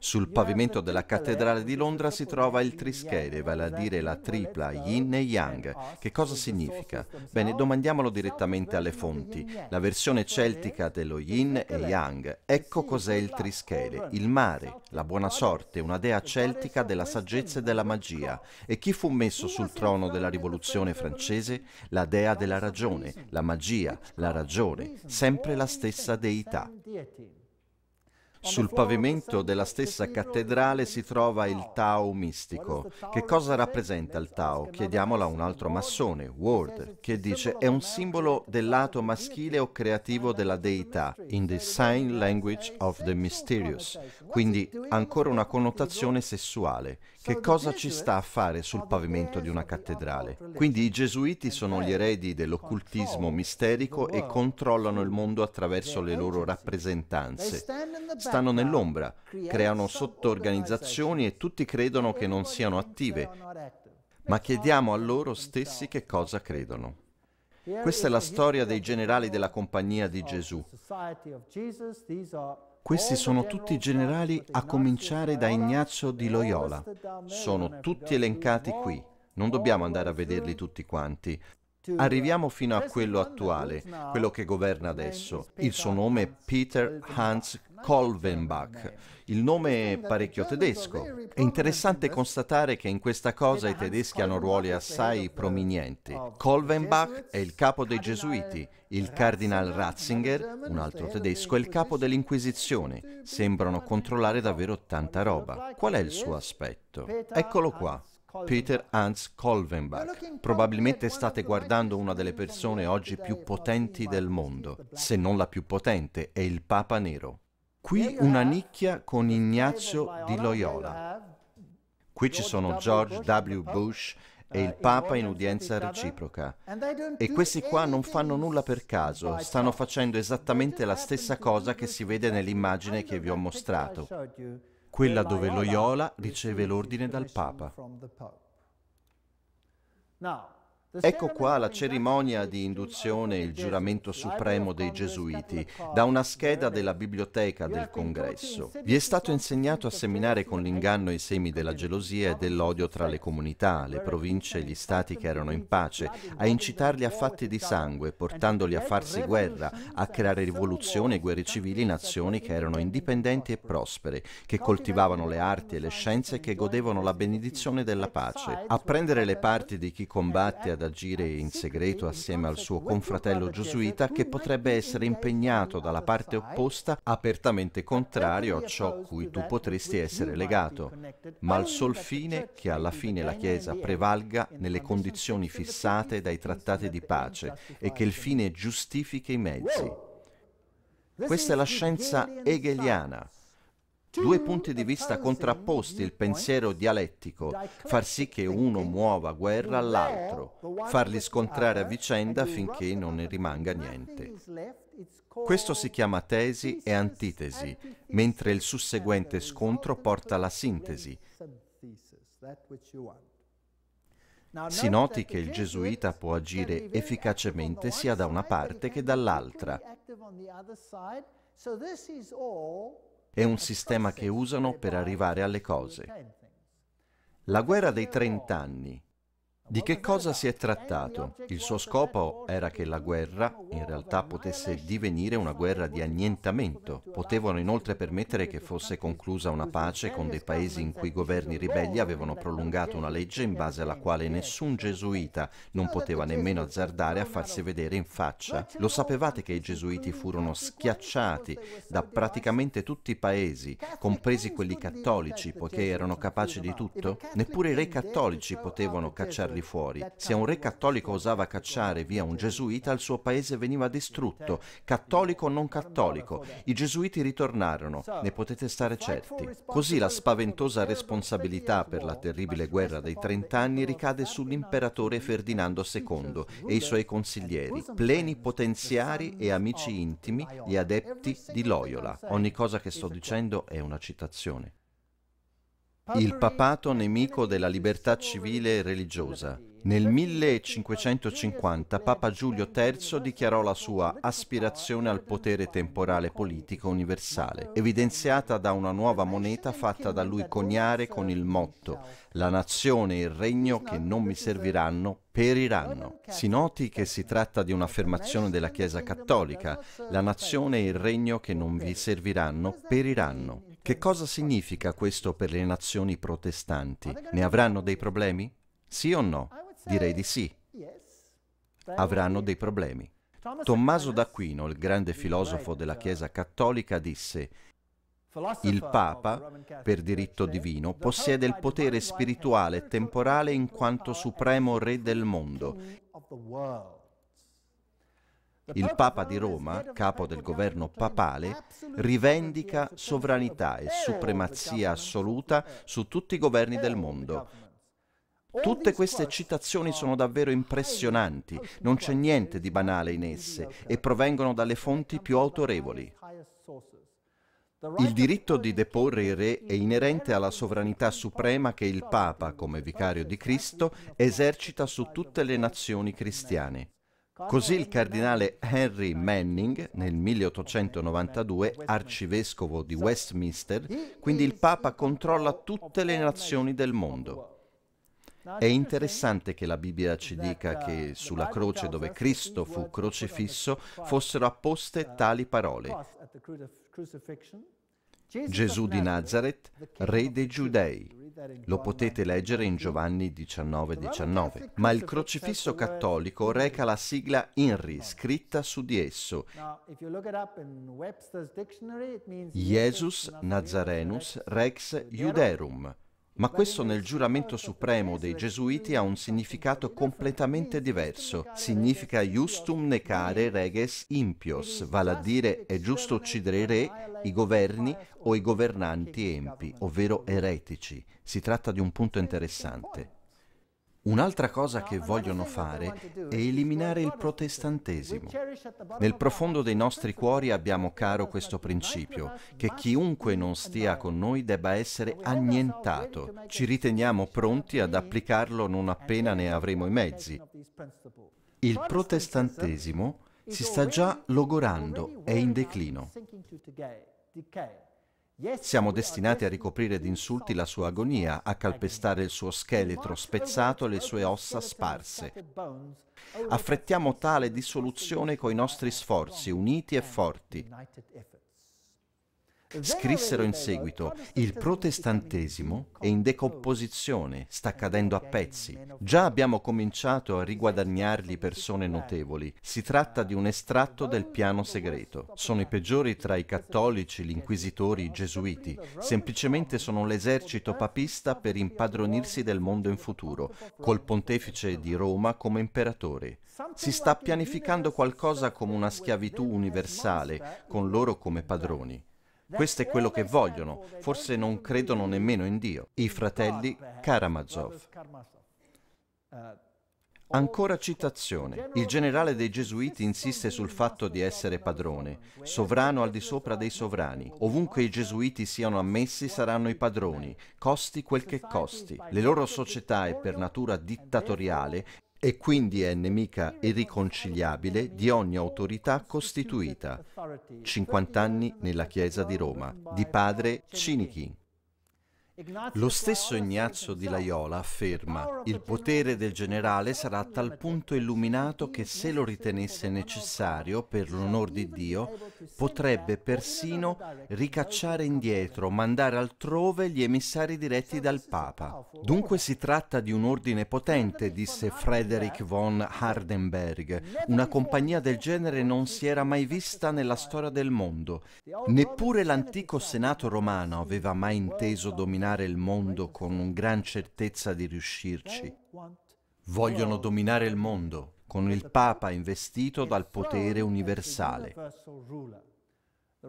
sul pavimento della cattedrale di Londra si trova il trischere, vale a dire la tripla yin e yang. Che cosa significa? Bene, domandiamolo direttamente alle fonti. La versione celtica dello yin e yang, ecco cos'è il trischere, il mare, la buona sorte, una dea celtica della saggezza e della magia. E chi fu messo sul trono della rivoluzione francese? La dea della ragione, la magia, la ragione, sempre la stessa deità. Sul pavimento della stessa cattedrale si trova il Tao mistico. Che cosa rappresenta il Tao? Chiediamolo a un altro massone, Ward, che dice è un simbolo del lato maschile o creativo della deità, in the sign language of the mysterious, quindi ancora una connotazione sessuale. Che cosa ci sta a fare sul pavimento di una cattedrale? Quindi i gesuiti sono gli eredi dell'occultismo misterico e controllano il mondo attraverso le loro rappresentanze. Stanno nell'ombra, creano sottoorganizzazioni e tutti credono che non siano attive. Ma chiediamo a loro stessi che cosa credono. Questa è la storia dei generali della compagnia di Gesù. Questi sono tutti generali a cominciare da Ignazio di Loyola. Sono tutti elencati qui. Non dobbiamo andare a vederli tutti quanti. Arriviamo fino a quello attuale, quello che governa adesso. Il suo nome è Peter Hans Kolvenbach. Il nome è parecchio tedesco. È interessante constatare che in questa cosa i tedeschi hanno ruoli assai prominenti. Kolvenbach è il capo dei gesuiti, il cardinal Ratzinger, un altro tedesco, è il capo dell'Inquisizione. Sembrano controllare davvero tanta roba. Qual è il suo aspetto? Eccolo qua. Peter Hans Kolvenbach. Probabilmente state guardando una delle persone oggi più potenti del mondo, se non la più potente, è il Papa Nero. Qui una nicchia con Ignazio di Loyola. Qui ci sono George W. Bush uh, e il Papa in udienza reciproca. E questi qua non fanno nulla per caso, stanno facendo esattamente la stessa cosa che si vede nell'immagine che vi ho mostrato quella dove Loyola riceve l'ordine dal Papa. Ecco qua la cerimonia di induzione e il giuramento supremo dei Gesuiti, da una scheda della biblioteca del congresso. Vi è stato insegnato a seminare con l'inganno i semi della gelosia e dell'odio tra le comunità, le province e gli stati che erano in pace, a incitarli a fatti di sangue, portandoli a farsi guerra, a creare rivoluzioni e guerre civili in azioni che erano indipendenti e prospere, che coltivavano le arti e le scienze e che godevano la benedizione della pace. A prendere le parti di chi combatte ad agire in segreto assieme al suo confratello gesuita che potrebbe essere impegnato dalla parte opposta apertamente contrario a ciò cui tu potresti essere legato, ma al sol fine che alla fine la Chiesa prevalga nelle condizioni fissate dai trattati di pace e che il fine giustifichi i mezzi. Questa è la scienza hegeliana due punti di vista contrapposti, il pensiero dialettico, far sì che uno muova guerra all'altro, farli scontrare a vicenda finché non ne rimanga niente. Questo si chiama tesi e antitesi, mentre il susseguente scontro porta alla sintesi. Si noti che il gesuita può agire efficacemente sia da una parte che dall'altra. So this is all è un sistema che usano per arrivare alle cose. La guerra dei trent'anni di che cosa si è trattato? Il suo scopo era che la guerra in realtà potesse divenire una guerra di annientamento. Potevano inoltre permettere che fosse conclusa una pace con dei paesi in cui i governi ribelli avevano prolungato una legge in base alla quale nessun gesuita non poteva nemmeno azzardare a farsi vedere in faccia. Lo sapevate che i gesuiti furono schiacciati da praticamente tutti i paesi, compresi quelli cattolici, poiché erano capaci di tutto? Neppure i re cattolici potevano cacciare buttarli fuori. Se un re cattolico osava cacciare via un gesuita, il suo paese veniva distrutto, cattolico o non cattolico. I gesuiti ritornarono, ne potete stare certi. Così la spaventosa responsabilità per la terribile guerra dei trent'anni ricade sull'imperatore Ferdinando II e i suoi consiglieri, plenipotenziari e amici intimi, gli adepti di Loyola. Ogni cosa che sto dicendo è una citazione il papato nemico della libertà civile e religiosa. Nel 1550 Papa Giulio III dichiarò la sua aspirazione al potere temporale politico universale, evidenziata da una nuova moneta fatta da lui coniare con il motto La nazione e il regno che non mi serviranno periranno. Si noti che si tratta di un'affermazione della Chiesa Cattolica, la nazione e il regno che non vi serviranno periranno. Che cosa significa questo per le nazioni protestanti? Ne avranno dei problemi? Sì o no? Direi di sì. Avranno dei problemi. Tommaso d'Aquino, il grande filosofo della Chiesa cattolica, disse il Papa, per diritto divino, possiede il potere spirituale e temporale in quanto supremo re del mondo il Papa di Roma, capo del governo papale, rivendica sovranità e supremazia assoluta su tutti i governi del mondo. Tutte queste citazioni sono davvero impressionanti, non c'è niente di banale in esse e provengono dalle fonti più autorevoli. Il diritto di deporre il re è inerente alla sovranità suprema che il Papa, come vicario di Cristo, esercita su tutte le nazioni cristiane. Così il cardinale Henry Manning, nel 1892 arcivescovo di Westminster, quindi il Papa controlla tutte le nazioni del mondo. È interessante che la Bibbia ci dica che sulla croce dove Cristo fu crocifisso fossero apposte tali parole. Gesù di Nazareth, Re dei Giudei, lo potete leggere in Giovanni 19,19, 19, ma il crocifisso cattolico reca la sigla INRI scritta su di esso. Jesus Nazarenus Rex Juderum. Ma questo nel giuramento supremo dei Gesuiti ha un significato completamente diverso. Significa justum necare reges impios, vale a dire è giusto uccidere i re, i governi o i governanti empi, ovvero eretici. Si tratta di un punto interessante. Un'altra cosa che vogliono fare è eliminare il protestantesimo. Nel profondo dei nostri cuori abbiamo caro questo principio, che chiunque non stia con noi debba essere annientato. Ci riteniamo pronti ad applicarlo non appena ne avremo i mezzi. Il protestantesimo si sta già logorando, è in declino. Siamo destinati a ricoprire di insulti la sua agonia, a calpestare il suo scheletro spezzato e le sue ossa sparse. Affrettiamo tale dissoluzione coi nostri sforzi, uniti e forti scrissero in seguito il protestantesimo è in decomposizione, sta cadendo a pezzi. Già abbiamo cominciato a riguadagnargli persone notevoli. Si tratta di un estratto del piano segreto. Sono i peggiori tra i cattolici, gli inquisitori, i gesuiti. Semplicemente sono l'esercito papista per impadronirsi del mondo in futuro, col pontefice di Roma come imperatore. Si sta pianificando qualcosa come una schiavitù universale, con loro come padroni. Questo è quello che vogliono, forse non credono nemmeno in Dio, i fratelli Karamazov. Ancora citazione. Il generale dei Gesuiti insiste sul fatto di essere padrone, sovrano al di sopra dei sovrani. Ovunque i Gesuiti siano ammessi saranno i padroni, costi quel che costi. Le loro società è per natura dittatoriale e quindi è nemica irriconciliabile di ogni autorità costituita. 50 anni nella Chiesa di Roma, di padre Cinichi. Lo stesso Ignazio di Laiola afferma il potere del generale sarà a tal punto illuminato che se lo ritenesse necessario, per l'onor di Dio, potrebbe persino ricacciare indietro, mandare altrove gli emissari diretti dal Papa. Dunque si tratta di un ordine potente, disse Frederick von Hardenberg. Una compagnia del genere non si era mai vista nella storia del mondo. Neppure l'antico Senato romano aveva mai inteso dominare dominare il mondo con un gran certezza di riuscirci. Vogliono dominare il mondo con il Papa investito dal potere universale.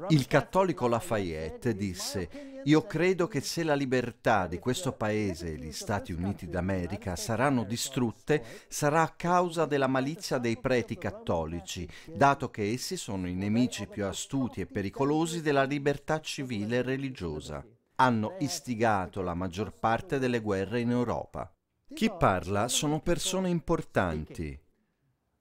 Il cattolico Lafayette disse, io credo che se la libertà di questo paese e gli Stati Uniti d'America saranno distrutte, sarà a causa della malizia dei preti cattolici, dato che essi sono i nemici più astuti e pericolosi della libertà civile e religiosa hanno istigato la maggior parte delle guerre in Europa. Chi parla sono persone importanti,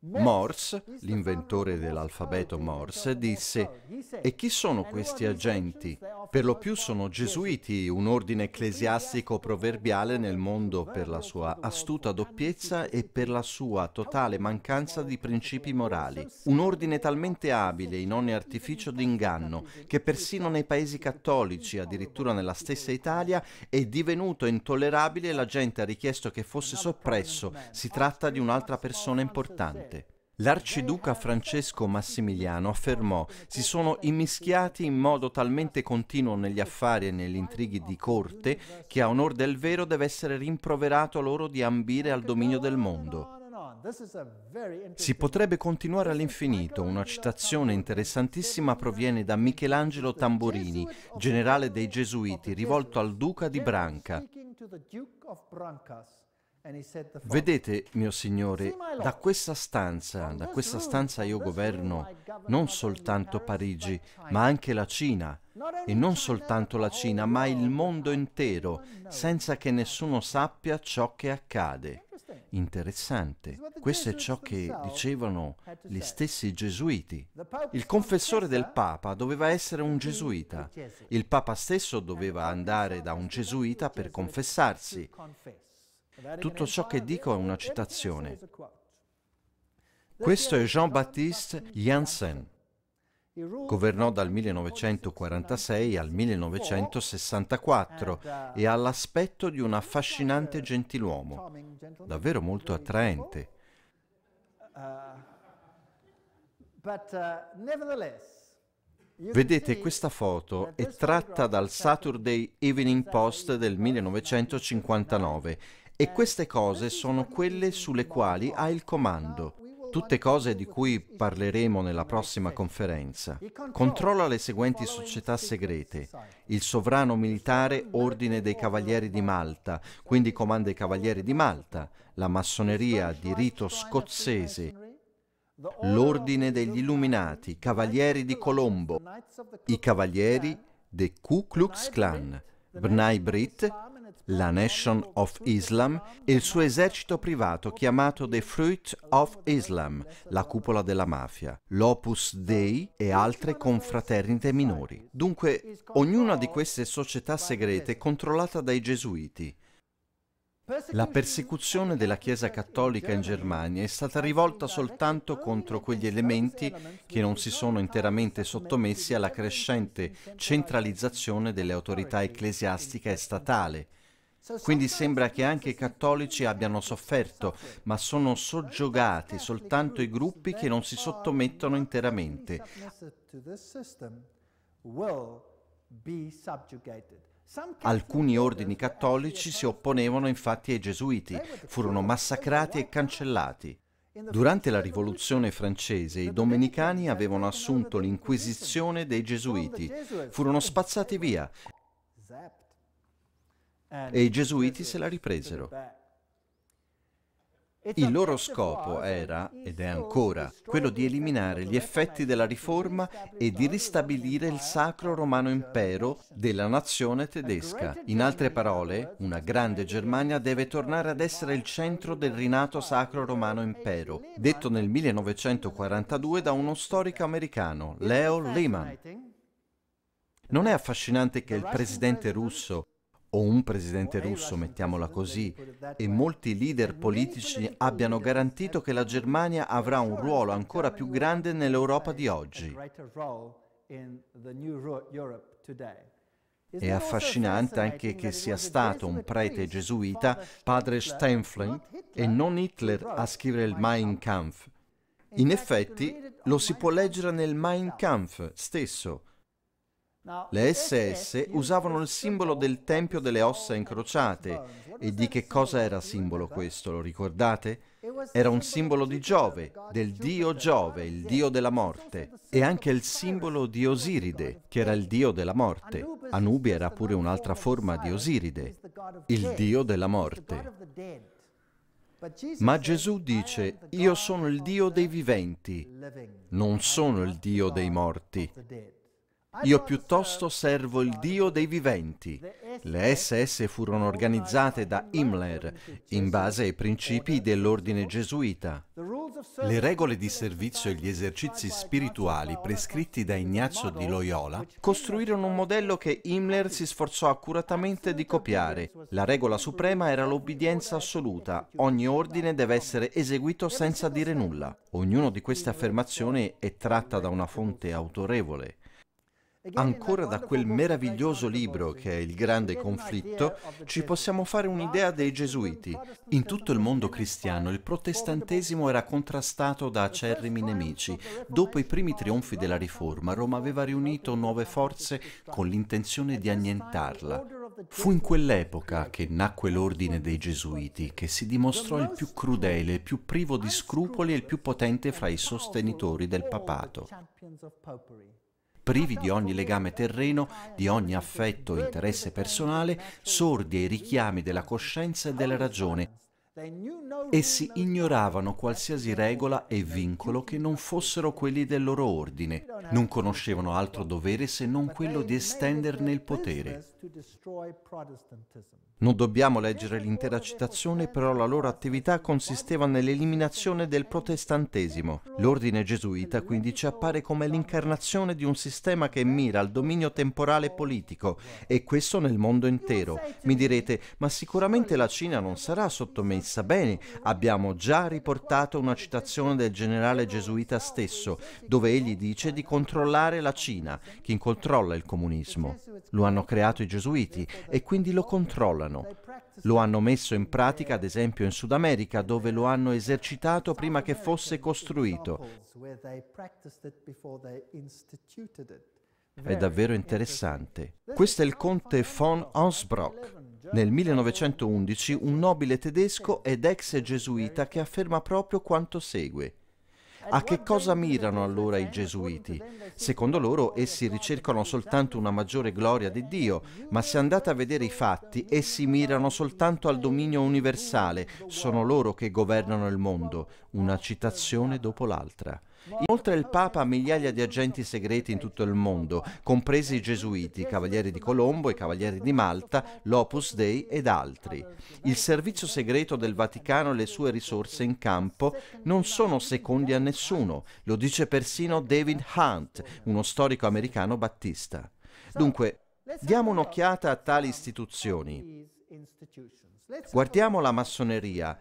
Morse, l'inventore dell'alfabeto Morse, disse E chi sono questi agenti? Per lo più sono gesuiti, un ordine ecclesiastico proverbiale nel mondo per la sua astuta doppiezza e per la sua totale mancanza di principi morali. Un ordine talmente abile in ogni artificio d'inganno che persino nei paesi cattolici, addirittura nella stessa Italia, è divenuto intollerabile e la gente ha richiesto che fosse soppresso. Si tratta di un'altra persona importante. L'arciduca Francesco Massimiliano affermò si sono immischiati in modo talmente continuo negli affari e negli intrighi di corte che a onor del vero deve essere rimproverato loro di ambire al dominio del mondo. Si potrebbe continuare all'infinito. Una citazione interessantissima proviene da Michelangelo Tamburini, generale dei Gesuiti, rivolto al duca di Branca. Vedete, mio Signore, da questa stanza, da questa stanza io governo non soltanto Parigi, ma anche la Cina, e non soltanto la Cina, ma il mondo intero, senza che nessuno sappia ciò che accade. Interessante. Questo è ciò che dicevano gli stessi gesuiti. Il confessore del Papa doveva essere un gesuita. Il Papa stesso doveva andare da un gesuita per confessarsi. Tutto ciò che dico è una citazione. Questo è Jean-Baptiste Janssen. Governò dal 1946 al 1964 e ha l'aspetto di un affascinante gentiluomo, davvero molto attraente. Vedete, questa foto è tratta dal Saturday Evening Post del 1959 e queste cose sono quelle sulle quali ha il comando. Tutte cose di cui parleremo nella prossima conferenza. Controlla le seguenti società segrete. Il sovrano militare Ordine dei Cavalieri di Malta, quindi comanda i Cavalieri di Malta, la massoneria di rito scozzese, l'Ordine degli Illuminati, Cavalieri di Colombo, i Cavalieri dei Ku Klux Klan, Bnai Brit, la Nation of Islam, e il suo esercito privato chiamato The Fruit of Islam, la cupola della mafia, l'Opus Dei e altre confraternite minori. Dunque, ognuna di queste società segrete è controllata dai gesuiti. La persecuzione della Chiesa cattolica in Germania è stata rivolta soltanto contro quegli elementi che non si sono interamente sottomessi alla crescente centralizzazione delle autorità ecclesiastiche e statale, quindi sembra che anche i cattolici abbiano sofferto, ma sono soggiogati soltanto i gruppi che non si sottomettono interamente. Alcuni ordini cattolici si opponevano infatti ai gesuiti, furono massacrati e cancellati. Durante la Rivoluzione francese i domenicani avevano assunto l'inquisizione dei gesuiti, furono spazzati via eh, e i gesuiti se la ripresero. Il loro scopo era, ed è ancora, quello di eliminare gli effetti della riforma e di ristabilire il sacro eh, romano impero della nazione tedesca. In altre parole, una grande Germania deve tornare ad essere il centro del rinato sacro romano impero, detto nel 1942 da uno storico americano, Leo Lehman. Non è affascinante che il presidente russo o un presidente russo, mettiamola così, e molti leader politici abbiano garantito che la Germania avrà un ruolo ancora più grande nell'Europa di oggi. È affascinante anche che sia stato un prete gesuita, padre Steinflein, e non Hitler a scrivere il Mein Kampf. In effetti lo si può leggere nel Mein Kampf stesso, le SS usavano il simbolo del Tempio delle Ossa Incrociate. E di che cosa era simbolo questo, lo eh? ricordate? Era un simbolo di Giove, del dio Giove, il dio della morte, e anche il simbolo di Osiride, che era il dio della morte. Anubi era pure un'altra forma di Osiride, il dio della morte. Ma Gesù dice, io sono il dio dei viventi, non sono il dio dei morti. Io piuttosto servo il Dio dei viventi. Le SS furono organizzate da Himmler in base ai principi dell'ordine gesuita. Le regole di servizio e gli esercizi spirituali prescritti da Ignazio di Loyola costruirono un modello che Himmler si sforzò accuratamente di copiare. La regola suprema era l'obbedienza assoluta. Ogni ordine deve essere eseguito senza dire nulla. Ognuna di queste affermazioni è tratta da una fonte autorevole. Ancora da quel meraviglioso libro che è Il grande conflitto ci possiamo fare un'idea dei gesuiti. In tutto il mondo cristiano il protestantesimo era contrastato da acerrimi nemici. Dopo i primi trionfi della Riforma Roma aveva riunito nuove forze con l'intenzione di annientarla. Fu in quell'epoca che nacque l'ordine dei Gesuiti, che si dimostrò il più crudele, il più privo di scrupoli e il più potente fra i sostenitori del papato privi di ogni legame terreno, di ogni affetto e interesse personale, sordi ai richiami della coscienza e della ragione. Essi ignoravano qualsiasi regola e vincolo che non fossero quelli del loro ordine, non conoscevano altro dovere se non quello di estenderne il potere. Non dobbiamo leggere l'intera citazione, però la loro attività consisteva nell'eliminazione del protestantesimo. L'ordine gesuita quindi ci appare come l'incarnazione di un sistema che mira al dominio temporale politico, e questo nel mondo intero. Mi direte, ma sicuramente la Cina non sarà sottomessa. Bene, abbiamo già riportato una citazione del generale gesuita stesso, dove egli dice di controllare la Cina, che controlla il comunismo. Lo hanno creato i gesuiti e quindi lo controllano regolano. Lo hanno messo in pratica, ad esempio, in Sud America, dove lo hanno esercitato prima che fosse costruito. È davvero interessante. Questo è il conte von Hansbrock. Nel 1911 un nobile tedesco ed ex gesuita che afferma proprio quanto segue. A che cosa mirano allora i gesuiti? Secondo loro essi ricercano soltanto una maggiore gloria di Dio, ma se andate a vedere i fatti, essi mirano soltanto al dominio universale, sono loro che governano il mondo, una citazione dopo l'altra. Inoltre il Papa ha migliaia di agenti segreti in tutto il mondo, compresi i gesuiti, i Cavalieri di Colombo, i Cavalieri di Malta, l'Opus Dei ed altri. Il servizio segreto del Vaticano e le sue risorse in campo non sono secondi a nessuno, lo dice persino David Hunt, uno storico americano battista. Dunque, diamo un'occhiata a tali istituzioni. Guardiamo la massoneria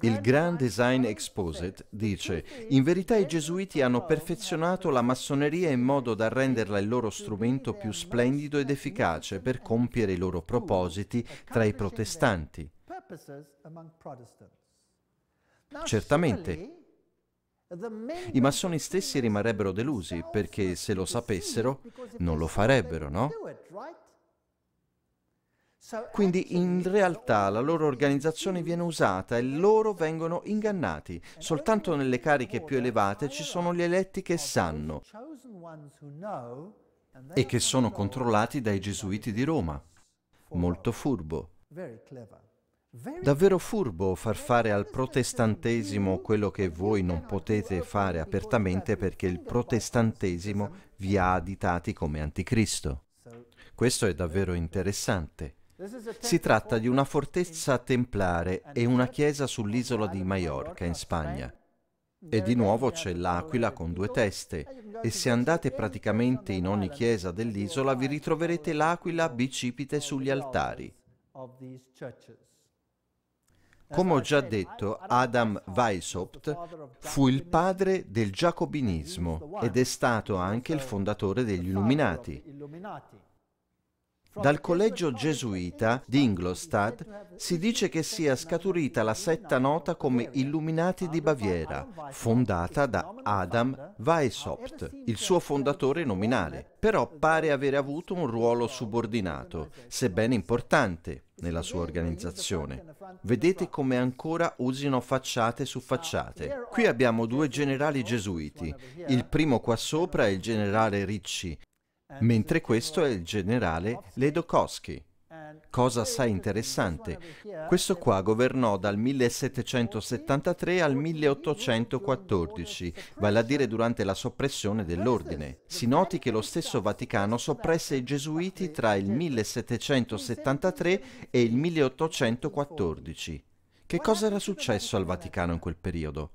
il Grand Design Exposit dice, in verità i gesuiti hanno perfezionato la massoneria in modo da renderla il loro strumento più splendido ed efficace per compiere i loro propositi tra i protestanti. Certamente, i massoni stessi rimarrebbero delusi perché se lo sapessero non lo farebbero, no? Quindi in realtà la loro organizzazione viene usata e loro vengono ingannati. Soltanto nelle cariche più elevate ci sono gli eletti che sanno e che sono controllati dai gesuiti di Roma. Molto furbo. Davvero furbo far fare al protestantesimo quello che voi non potete fare apertamente perché il protestantesimo vi ha additati come anticristo. Questo è davvero interessante. Si tratta di una fortezza templare e una chiesa sull'isola di Maiorca in Spagna. E di nuovo c'è l'aquila con due teste, e se andate praticamente in ogni chiesa dell'isola vi ritroverete l'aquila bicipite sugli altari. Come ho già detto, Adam Weishaupt fu il padre del giacobinismo ed è stato anche il fondatore degli Illuminati. Dal collegio gesuita di Ingolstadt si dice che sia scaturita la setta nota come Illuminati di Baviera, fondata da Adam Weishaupt, il suo fondatore nominale, però pare avere avuto un ruolo subordinato, sebbene importante, nella sua organizzazione. Vedete come ancora usino facciate su facciate. Qui abbiamo due generali gesuiti, il primo qua sopra è il generale Ricci, mentre questo è il generale Ledokowski. Cosa assai interessante, questo qua governò dal 1773 al 1814, vale a dire durante la soppressione dell'ordine. Si noti che lo stesso Vaticano soppresse i gesuiti tra il 1773 e il 1814. Che cosa era successo al Vaticano in quel periodo?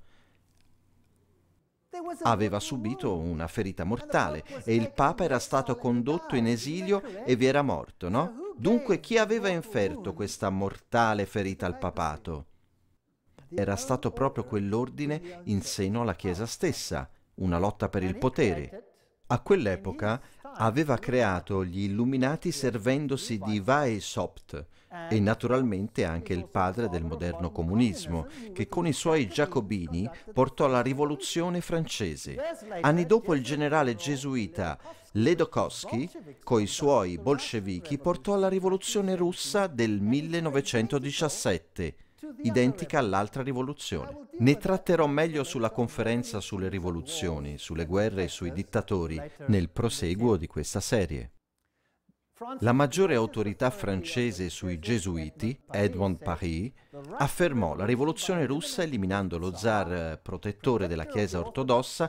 aveva subito una ferita mortale e il Papa era stato condotto in esilio cioè, e vi era morto, no? Dunque chi aveva inferto questa mortale ferita al papato? Era stato proprio quell'ordine in seno alla Chiesa stessa, una lotta per il potere. A quell'epoca aveva creato gli illuminati servendosi di vae sopt, e naturalmente anche il padre del moderno comunismo, che con i suoi giacobini portò alla rivoluzione francese. Anni dopo il generale gesuita Ledokowski, coi suoi bolscevichi, portò alla rivoluzione russa del 1917 identica all'altra rivoluzione. Ne tratterò meglio sulla conferenza sulle rivoluzioni, sulle guerre e sui dittatori nel proseguo di questa serie. La maggiore autorità francese sui gesuiti, Edmond Paris, affermò la rivoluzione russa eliminando lo zar protettore della Chiesa ortodossa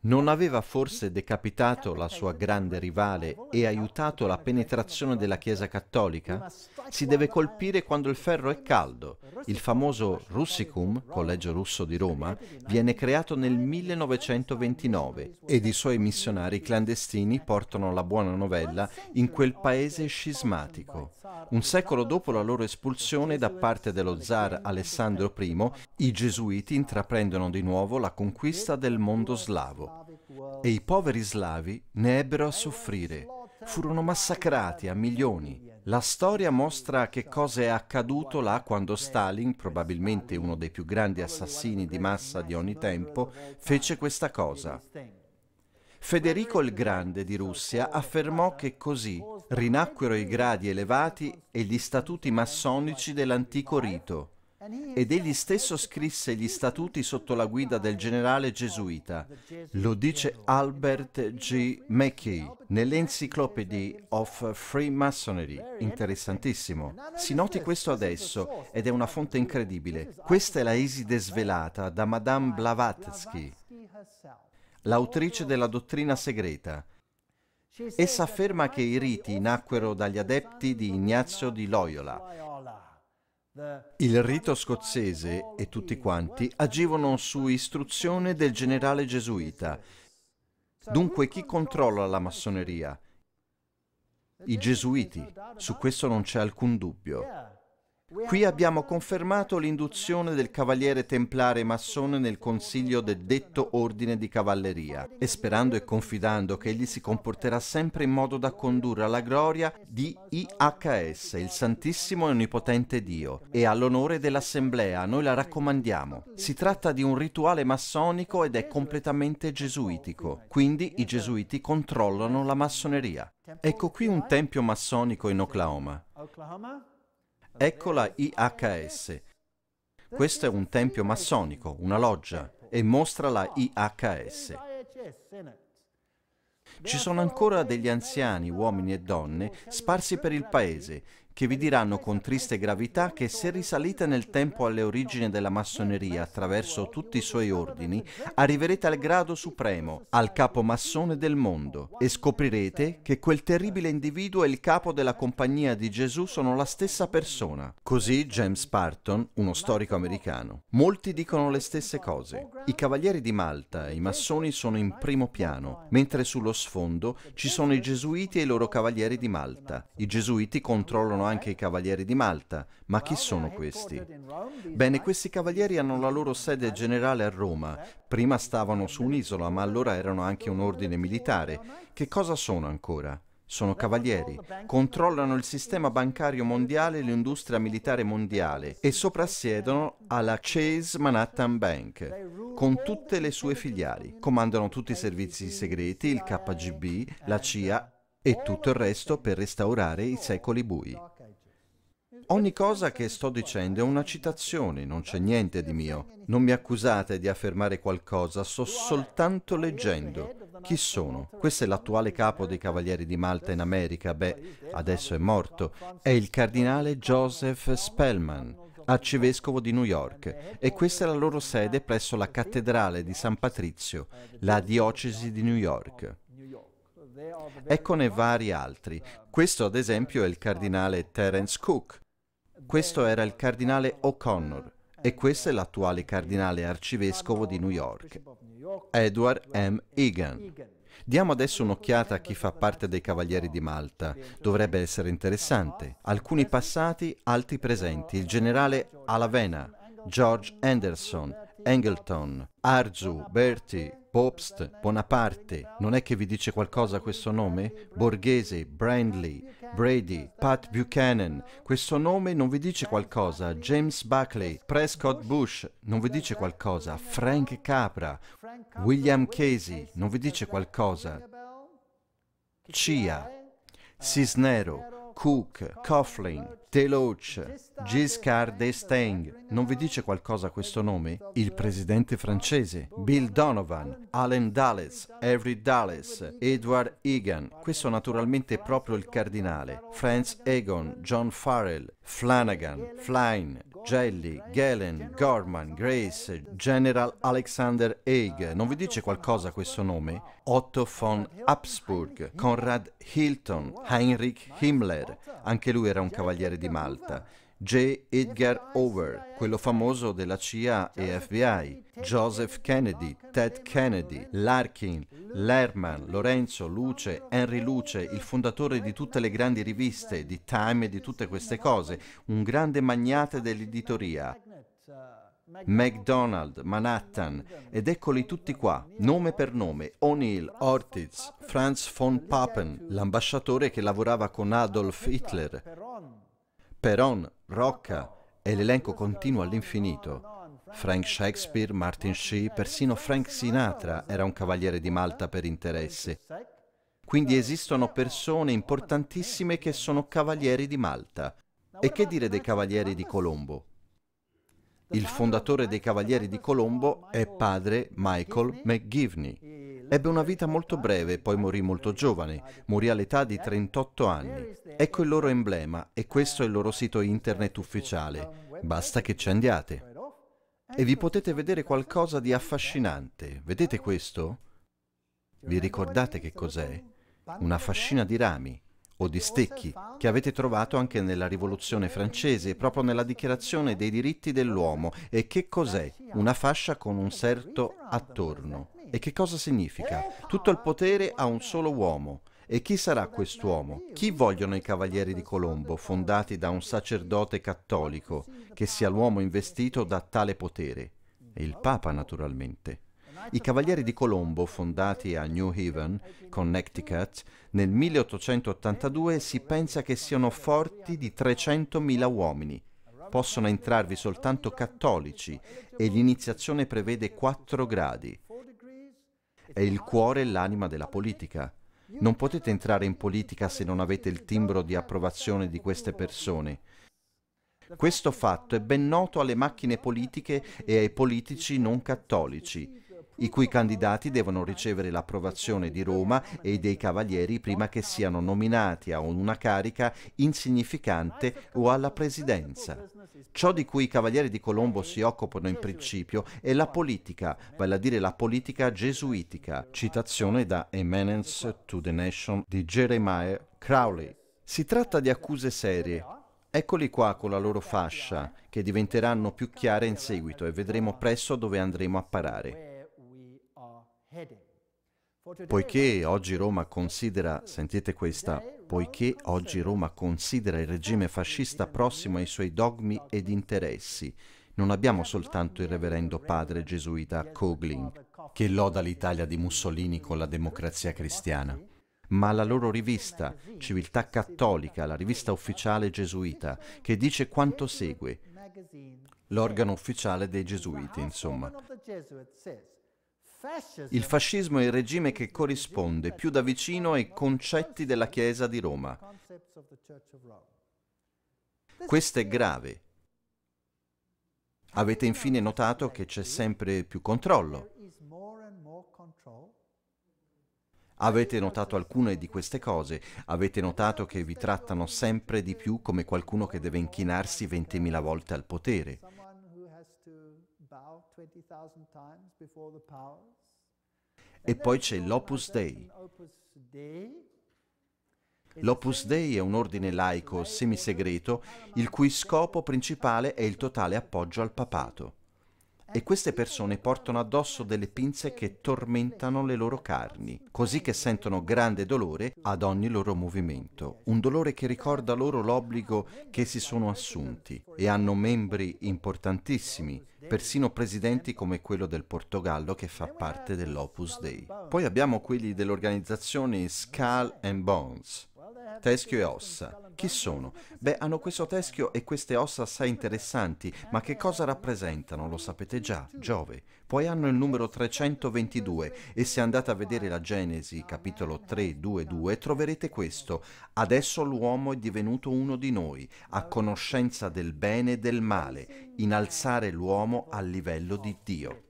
non aveva forse decapitato la sua grande rivale e aiutato la penetrazione della Chiesa cattolica? Si deve colpire quando il ferro è caldo. Il famoso Russicum, collegio russo di Roma, viene creato nel 1929 ed i suoi missionari clandestini portano la buona novella in quel paese scismatico. Un secolo dopo la loro espulsione da parte dello zar Alessandro I, i gesuiti intraprendono di nuovo la conquista del mondo slavo e i poveri slavi ne ebbero a soffrire. Furono massacrati a milioni. La storia mostra che cosa è accaduto là quando Stalin, probabilmente uno dei più grandi assassini di massa di ogni tempo, fece questa cosa. Federico il Grande di Russia affermò che così rinacquero i gradi elevati e gli statuti massonici dell'antico rito ed egli stesso scrisse gli statuti sotto la guida del generale gesuita. Lo dice Albert G. Mackey nell'Encyclopedia of Freemasonry. Interessantissimo. Si noti questo adesso ed è una fonte incredibile. Questa è la Iside svelata da Madame Blavatsky, l'autrice della dottrina segreta. Essa afferma che i riti nacquero dagli adepti di Ignazio di Loyola il rito scozzese e tutti quanti agivano su istruzione del generale gesuita. Dunque chi controlla la massoneria? I gesuiti, su questo non c'è alcun dubbio. Qui abbiamo confermato l'induzione del cavaliere templare massone nel consiglio del detto ordine di cavalleria e sperando e confidando che egli si comporterà sempre in modo da condurre alla gloria di IHS, il Santissimo e Onnipotente Dio, e all'onore dell'Assemblea noi la raccomandiamo. Si tratta di un rituale massonico ed è completamente gesuitico, quindi i gesuiti controllano la massoneria. Ecco qui un tempio massonico in Oklahoma. Oklahoma? Ecco la IHS. Questo è un tempio massonico, una loggia, e mostra la IHS. Ci sono ancora degli anziani, uomini e donne, sparsi per il paese che vi diranno con triste gravità che se risalite nel tempo alle origini della massoneria attraverso tutti i suoi ordini, arriverete al grado supremo, al capo massone del mondo e scoprirete che quel terribile individuo e il capo della compagnia di Gesù sono la stessa persona. Così James Parton, uno storico americano. Molti dicono le stesse cose. I cavalieri di Malta e i massoni sono in primo piano, mentre sullo sfondo ci sono i gesuiti e i loro cavalieri di Malta. I gesuiti controllano anche i Cavalieri di Malta. Ma chi sono questi? Bene, questi Cavalieri hanno la loro sede generale a Roma. Prima stavano su un'isola, ma allora erano anche un ordine militare. Che cosa sono ancora? Sono cavalieri, controllano il sistema bancario mondiale e l'industria militare mondiale e soprassiedono alla Chase Manhattan Bank con tutte le sue filiali. Comandano tutti i servizi segreti, il KGB, la CIA e tutto il resto per restaurare i secoli bui. Ogni cosa che sto dicendo è una citazione, non c'è niente di mio. Non mi accusate di affermare qualcosa, sto soltanto leggendo. Chi sono? Questo è l'attuale capo dei Cavalieri di Malta in America, beh, adesso è morto. È il cardinale Joseph Spellman arcivescovo di New York, e questa è la loro sede presso la cattedrale di San Patrizio, la diocesi di New York. Eccone vari altri. Questo ad esempio è il cardinale Terence Cook, questo era il cardinale O'Connor e questo è l'attuale cardinale arcivescovo di New York, Edward M. Egan. Diamo adesso un'occhiata a chi fa parte dei Cavalieri di Malta. Dovrebbe essere interessante. Alcuni passati, altri presenti. Il generale Alavena, George Anderson, Angleton, Arzu, Bertie, Popst, Bonaparte, non è che vi dice qualcosa questo nome? Borghese, Brandley, Brady, Pat Buchanan, questo nome non vi dice qualcosa? James Buckley, Prescott Bush, non vi dice qualcosa? Frank Capra, William Casey, non vi dice qualcosa? Cia, Cisnero, Cook, Coughlin, Teloche, Giscard d'Estaing. Non vi dice qualcosa questo nome? Il presidente francese, Bill Donovan, Alan Dulles, Avery Dulles, Edward Egan, questo naturalmente è proprio il cardinale, Franz Egon, John Farrell, Flanagan, Flynn, Jelly, Galen, Gorman, Grace, General Alexander Haig. Non vi dice qualcosa questo nome? Otto von Habsburg, Conrad Hilton, Heinrich Himmler. Anche lui era un cavaliere di di Malta, J. Edgar Hoover, quello famoso della CIA e FBI, Joseph Kennedy, Ted Kennedy, Larkin, Lerman, Lorenzo, Luce, Henry Luce, il fondatore di tutte le grandi riviste, di Time e di tutte queste cose, un grande magnate dell'editoria. McDonald, Manhattan, ed eccoli tutti qua, nome per nome, O'Neill, Ortiz, Franz von Papen, l'ambasciatore che lavorava con Adolf Hitler, Peron, Rocca e l'elenco continua all'infinito. Frank Shakespeare, Martin Shee, persino Frank Sinatra era un cavaliere di Malta per interesse. Quindi esistono persone importantissime che sono cavalieri di Malta. E che dire dei cavalieri di Colombo? Il fondatore dei cavalieri di Colombo è padre Michael McGivney. Ebbe una vita molto breve, poi morì molto giovane, morì all'età di 38 anni. Ecco il loro emblema e questo è il loro sito internet ufficiale. Basta che ci andiate. E vi potete vedere qualcosa di affascinante. Vedete questo? Vi ricordate che cos'è? Una fascina di rami o di stecchi che avete trovato anche nella rivoluzione francese, proprio nella dichiarazione dei diritti dell'uomo. E che cos'è? Una fascia con un serto attorno. E che cosa significa? Tutto il potere a un solo uomo. E chi sarà quest'uomo? Chi vogliono i cavalieri di Colombo, fondati da un sacerdote cattolico, che sia l'uomo investito da tale potere? il Papa, naturalmente. I Cavalieri di Colombo, fondati a New Haven, Connecticut, nel 1882 si pensa che siano forti di 300.000 uomini. Possono entrarvi soltanto cattolici e l'iniziazione prevede quattro gradi è il cuore e l'anima della politica. Non potete entrare in politica se non avete il timbro di approvazione di queste persone. Questo fatto è ben noto alle macchine politiche e ai politici non cattolici i cui candidati devono ricevere l'approvazione di Roma e dei Cavalieri prima che siano nominati a una carica insignificante o alla presidenza. Ciò di cui i Cavalieri di Colombo si occupano in principio è la politica, vale a dire la politica gesuitica, citazione da Eminence to the Nation di Jeremiah Crowley. Si tratta di accuse serie, Eccoli qua con la loro fascia, che diventeranno più chiare in seguito e vedremo presto dove andremo a parare. Poiché oggi Roma considera, sentite questa, poiché oggi Roma considera il regime fascista prossimo ai suoi dogmi ed interessi, non abbiamo soltanto il reverendo padre gesuita Koglin, che loda l'Italia di Mussolini con la democrazia cristiana, ma la loro rivista, Civiltà Cattolica, la rivista ufficiale gesuita, che dice quanto segue, l'organo ufficiale dei gesuiti, insomma. Il fascismo è il regime che corrisponde più da vicino ai concetti della Chiesa di Roma. Questo è grave. Avete infine notato che c'è sempre più controllo. Avete notato alcune di queste cose? Avete notato che vi trattano sempre di più come qualcuno che deve inchinarsi 20.000 volte al potere? E poi c'è l'Opus Dei. L'Opus Dei è un ordine laico semisegreto il cui scopo principale è il totale appoggio al papato e queste persone portano addosso delle pinze che tormentano le loro carni, così che sentono grande dolore ad ogni loro movimento, un dolore che ricorda loro l'obbligo che si sono assunti e hanno membri importantissimi, persino presidenti come quello del Portogallo che fa parte dell'Opus Dei. Poi abbiamo quelli dell'organizzazione Skull and Bones, Teschio e ossa. Chi sono? Beh, hanno questo teschio e queste ossa assai interessanti, ma che cosa rappresentano? Lo sapete già, Giove. Poi hanno il numero 322 e se andate a vedere la Genesi, capitolo 3, 2, 2, troverete questo. Adesso l'uomo è divenuto uno di noi, a conoscenza del bene e del male, innalzare l'uomo al livello di Dio.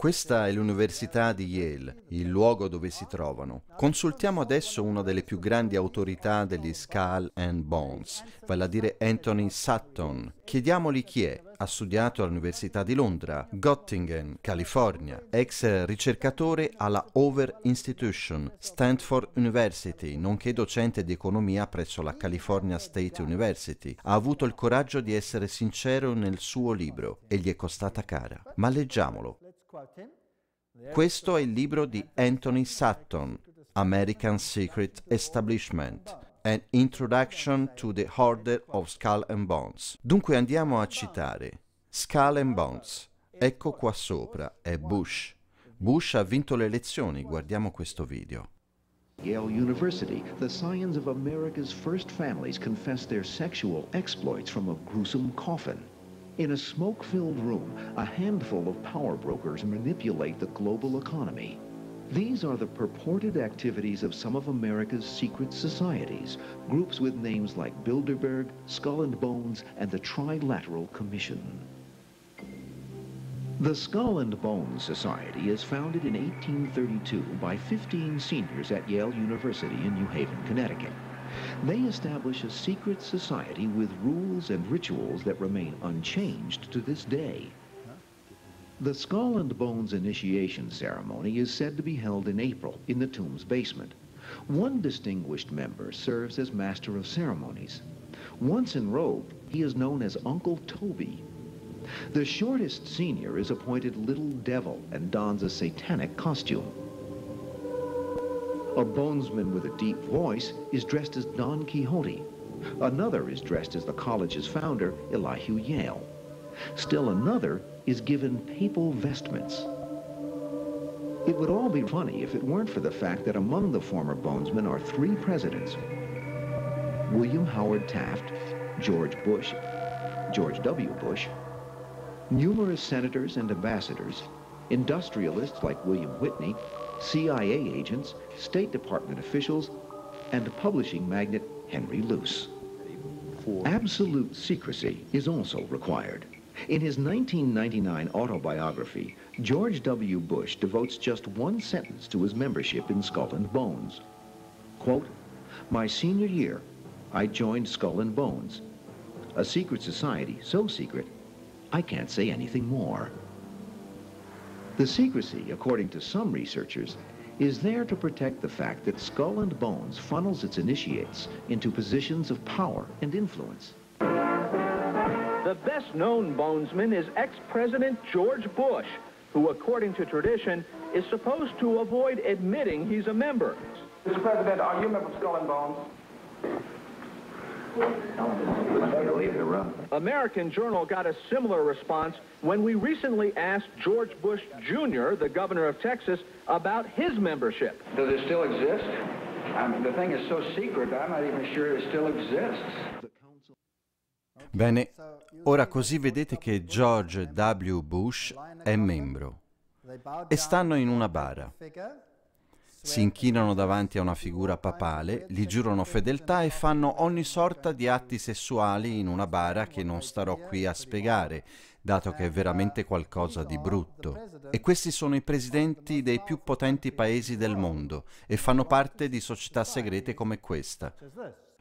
Questa è l'Università di Yale, il luogo dove si trovano. Consultiamo adesso una delle più grandi autorità degli Skull and Bones, vale a dire Anthony Sutton. Chiediamoli chi è. Ha studiato all'Università di Londra, Göttingen, California, ex ricercatore alla Over Institution, Stanford University, nonché docente di economia presso la California State University. Ha avuto il coraggio di essere sincero nel suo libro e gli è costata cara. Ma leggiamolo. Questo è il libro di Anthony Sutton, American Secret Establishment, An Introduction to the Order of Skull and Bones. Dunque andiamo a citare Skull and Bones. Ecco qua sopra, è Bush. Bush ha vinto le elezioni, guardiamo questo video. Yale University, the scions of America's first families confess their sexual exploits from a gruesome coffin. In a smoke-filled room, a handful of power brokers manipulate the global economy. These are the purported activities of some of America's secret societies, groups with names like Bilderberg, Skull and Bones, and the Trilateral Commission. The Skull and Bones Society is founded in 1832 by 15 seniors at Yale University in New Haven, Connecticut. They establish a secret society with rules and rituals that remain unchanged to this day. The Skull and Bones initiation ceremony is said to be held in April in the tomb's basement. One distinguished member serves as master of ceremonies. Once enrolled, he is known as Uncle Toby. The shortest senior is appointed Little Devil and dons a satanic costume. A bonesman with a deep voice is dressed as Don Quixote. Another is dressed as the college's founder, Elihu Yale. Still another is given papal vestments. It would all be funny if it weren't for the fact that among the former bonesmen are three presidents. William Howard Taft, George Bush, George W. Bush, numerous senators and ambassadors, industrialists like William Whitney, CIA agents, State Department officials, and publishing magnate Henry Luce. Absolute secrecy is also required. In his 1999 autobiography, George W. Bush devotes just one sentence to his membership in Skull and Bones. Quote, My senior year, I joined Skull and Bones, a secret society so secret, I can't say anything more. The secrecy, according to some researchers, is there to protect the fact that Skull and Bones funnels its initiates into positions of power and influence. The best known bonesman is ex-President George Bush, who, according to tradition, is supposed to avoid admitting he's a member. Mr. President, are you a member of Skull and Bones? American Journal got a similar response when we recently asked George Bush Jr., the governor of Texas, about his membership. Does it still exist? I mean, the thing is so secret, I'm not even sure it still exists. Bene, ora così vedete che George W. Bush è membro e stanno in una bara. si inchinano davanti a una figura papale, gli giurano fedeltà e fanno ogni sorta di atti sessuali in una bara che non starò qui a spiegare, dato che è veramente qualcosa di brutto. E questi sono i presidenti dei più potenti paesi del mondo e fanno parte di società segrete come questa.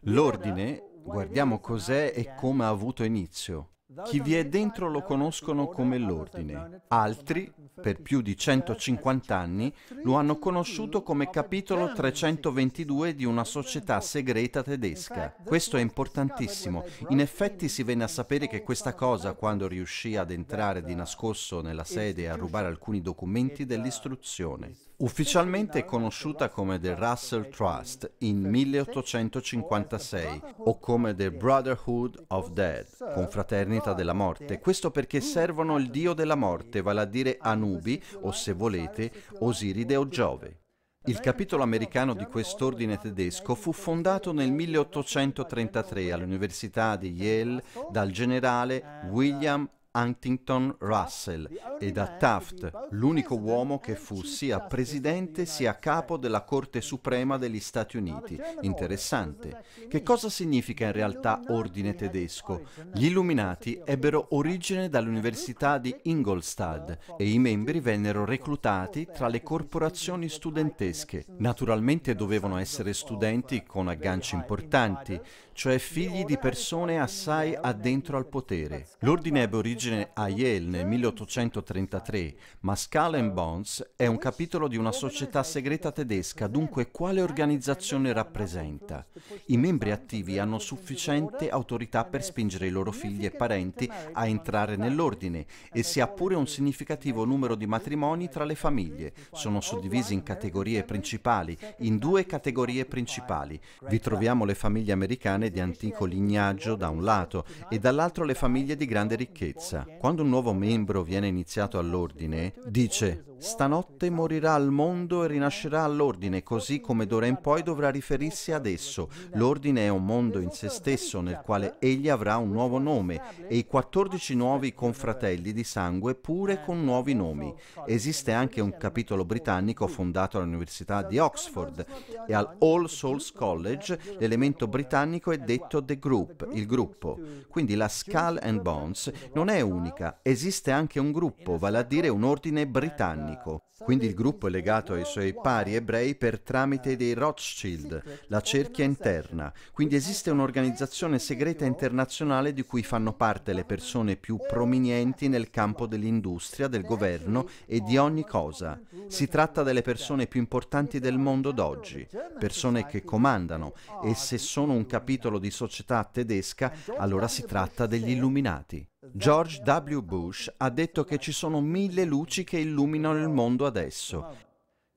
L'ordine, guardiamo cos'è e come ha avuto inizio. Chi vi è dentro lo conoscono come l'ordine, altri, per più di 150 anni, lo hanno conosciuto come capitolo 322 di una società segreta tedesca. Questo è importantissimo. In effetti si venne a sapere che questa cosa, quando riuscì ad entrare di nascosto nella sede e a rubare alcuni documenti dell'istruzione. Ufficialmente conosciuta come The Russell Trust in 1856 o come The Brotherhood of Dead, confraternita della morte. Questo perché servono il dio della morte, vale a dire Anubi o se volete Osiride o Giove. Il capitolo americano di quest'ordine tedesco fu fondato nel 1833 all'Università di Yale dal generale William Huntington Russell e da Taft, l'unico uomo che fu sia presidente sia capo della Corte Suprema degli Stati Uniti. Interessante. Che cosa significa in realtà ordine tedesco? Gli Illuminati ebbero origine dall'Università di Ingolstadt e i membri vennero reclutati tra le corporazioni studentesche. Naturalmente dovevano essere studenti con agganci importanti, cioè figli di persone assai addentro al potere. L'ordine ebbe origine origine a Yale nel 1833, ma Skull Bones è un capitolo di una società segreta tedesca, dunque quale organizzazione rappresenta? I membri attivi hanno sufficiente autorità per spingere i loro figli e parenti a entrare nell'ordine e si ha pure un significativo numero di matrimoni tra le famiglie. Sono suddivisi in categorie principali, in due categorie principali. Vi troviamo le famiglie americane di antico lignaggio da un lato e dall'altro le famiglie di grande ricchezza sicurezza. Quando un nuovo membro viene iniziato all'ordine, dice Stanotte morirà al mondo e rinascerà all'ordine, così come d'ora in poi dovrà riferirsi ad esso. L'ordine è un mondo in se stesso nel quale egli avrà un nuovo nome e i 14 nuovi confratelli di sangue pure con nuovi nomi. Esiste anche un capitolo britannico fondato all'Università di Oxford e al All Souls College l'elemento britannico è detto The Group, il gruppo. Quindi la Skull and Bones non è unica, esiste anche un gruppo, vale a dire un ordine britannico britannico. Quindi il gruppo è legato ai suoi pari ebrei per tramite dei Rothschild, la cerchia interna. Quindi esiste un'organizzazione segreta internazionale di cui fanno parte le persone più prominenti nel campo dell'industria, del governo e di ogni cosa. Si tratta delle persone più importanti del mondo d'oggi, persone che comandano e se sono un capitolo di società tedesca allora si tratta degli illuminati. George W. Bush ha detto che ci sono mille luci che illuminano il mondo adesso.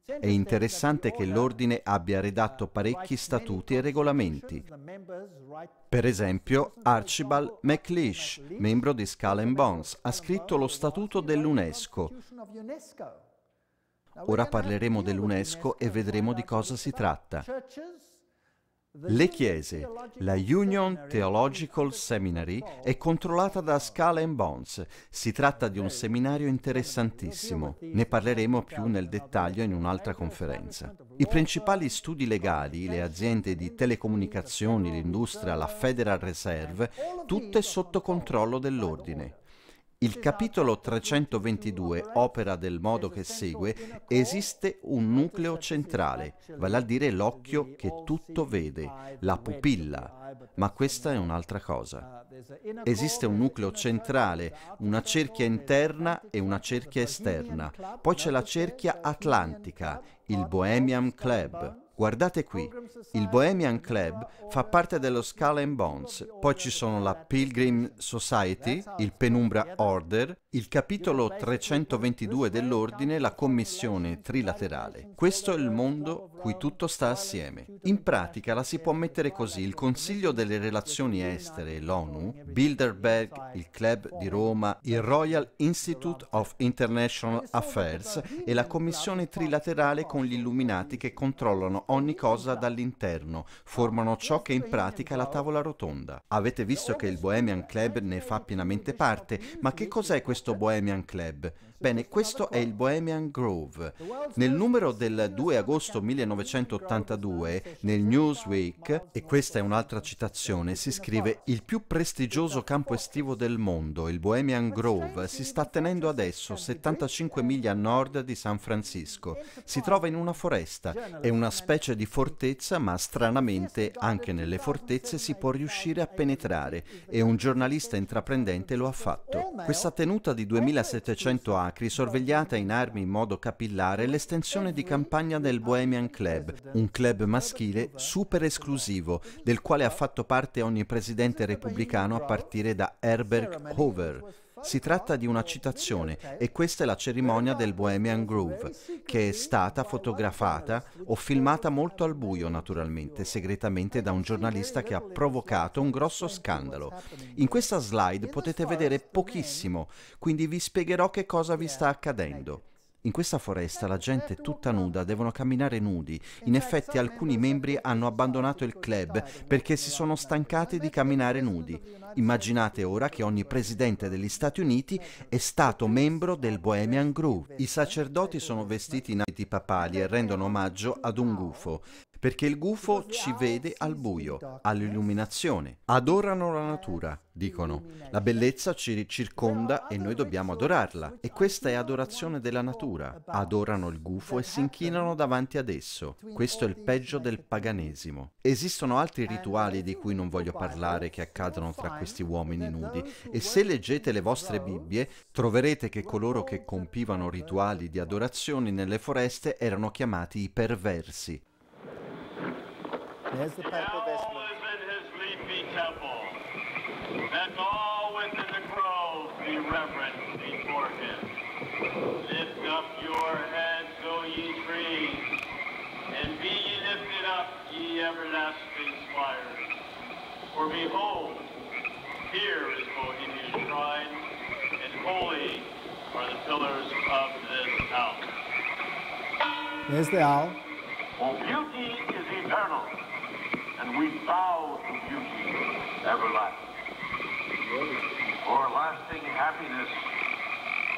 È interessante che l'Ordine abbia redatto parecchi statuti e regolamenti. Per esempio, Archibald MacLeish, membro di Skull Bones, ha scritto lo statuto dell'UNESCO. Ora parleremo dell'UNESCO e vedremo di cosa si tratta. Le chiese, la Union Theological Seminary, è controllata da Scala Bonds. Si tratta di un seminario interessantissimo. Ne parleremo più nel dettaglio in un'altra conferenza. I principali studi legali, le aziende di telecomunicazioni, l'industria, la Federal Reserve, tutte sotto controllo dell'ordine. Il capitolo 322, opera del modo che segue, esiste un nucleo centrale, vale a dire l'occhio che tutto vede, la pupilla, ma questa è un'altra cosa. Esiste un nucleo centrale, una cerchia interna e una cerchia esterna, poi c'è la cerchia atlantica, il Bohemian Club. Guardate qui, il Bohemian Club fa parte dello Skull and Bones, poi ci sono la Pilgrim Society, il Penumbra Order, il capitolo 322 dell'Ordine, la commissione trilaterale. Questo è il mondo cui tutto sta assieme. In pratica la si può mettere così, il Consiglio delle Relazioni Estere l'ONU, Bilderberg, il Club di Roma, il Royal Institute of International Affairs e la commissione trilaterale con gli illuminati che controllano ogni cosa dall'interno, formano ciò che in pratica è la tavola rotonda. Avete visto che il Bohemian Club ne fa pienamente parte, ma che cos'è questo Bohemian Club? Bene, questo è il Bohemian Grove. Nel numero del 2 agosto 1982, nel Newsweek, e questa è un'altra citazione, si scrive il più prestigioso campo estivo del mondo, il Bohemian Grove, si sta tenendo adesso 75 miglia a nord di San Francisco. Si trova in una foresta, è una specie di fortezza, ma stranamente anche nelle fortezze si può riuscire a penetrare e un giornalista intraprendente lo ha fatto. Questa tenuta di 2700 anni Macri sorvegliata in armi in modo capillare l'estensione di campagna del Bohemian Club, un club maschile super esclusivo, del quale ha fatto parte ogni presidente repubblicano a partire da Herbert Hoover. Si tratta di una citazione e questa è la cerimonia del Bohemian Groove, che è stata fotografata o filmata molto al buio naturalmente, segretamente da un giornalista che ha provocato un grosso scandalo. In questa slide potete vedere pochissimo, quindi vi spiegherò che cosa vi sta accadendo. In questa foresta la gente è tutta nuda, devono camminare nudi. In effetti alcuni membri hanno abbandonato il club perché si sono stancati di camminare nudi. Immaginate ora che ogni presidente degli Stati Uniti è stato membro del Bohemian Groove. I sacerdoti sono vestiti in abiti papali e rendono omaggio ad un gufo perché il gufo ci vede al buio, eh? all'illuminazione. Adorano la natura, dicono. La bellezza ci circonda e noi dobbiamo adorarla. E questa è adorazione della natura. Adorano il gufo e si certo. inchinano davanti ad esso. Questo è il peggio del paganesimo. Esistono altri eh, rituali eh, di cui non voglio parlare che accadono tra questi uomini nudi e se leggete le vostre Bibbie troverete che coloro che compivano rituali di adorazione nelle foreste erano chiamati i perversi. There's the purple vestment. in his leafy temple, and all within the grove be reverent before him. Lift up your heads, O ye trees, and be ye lifted up, ye everlasting spires. For behold, here is Bohemia's shrine, and holy are the pillars of this house. There's the owl. Beauty is eternal and we bow to beauty everlasting. For lasting happiness,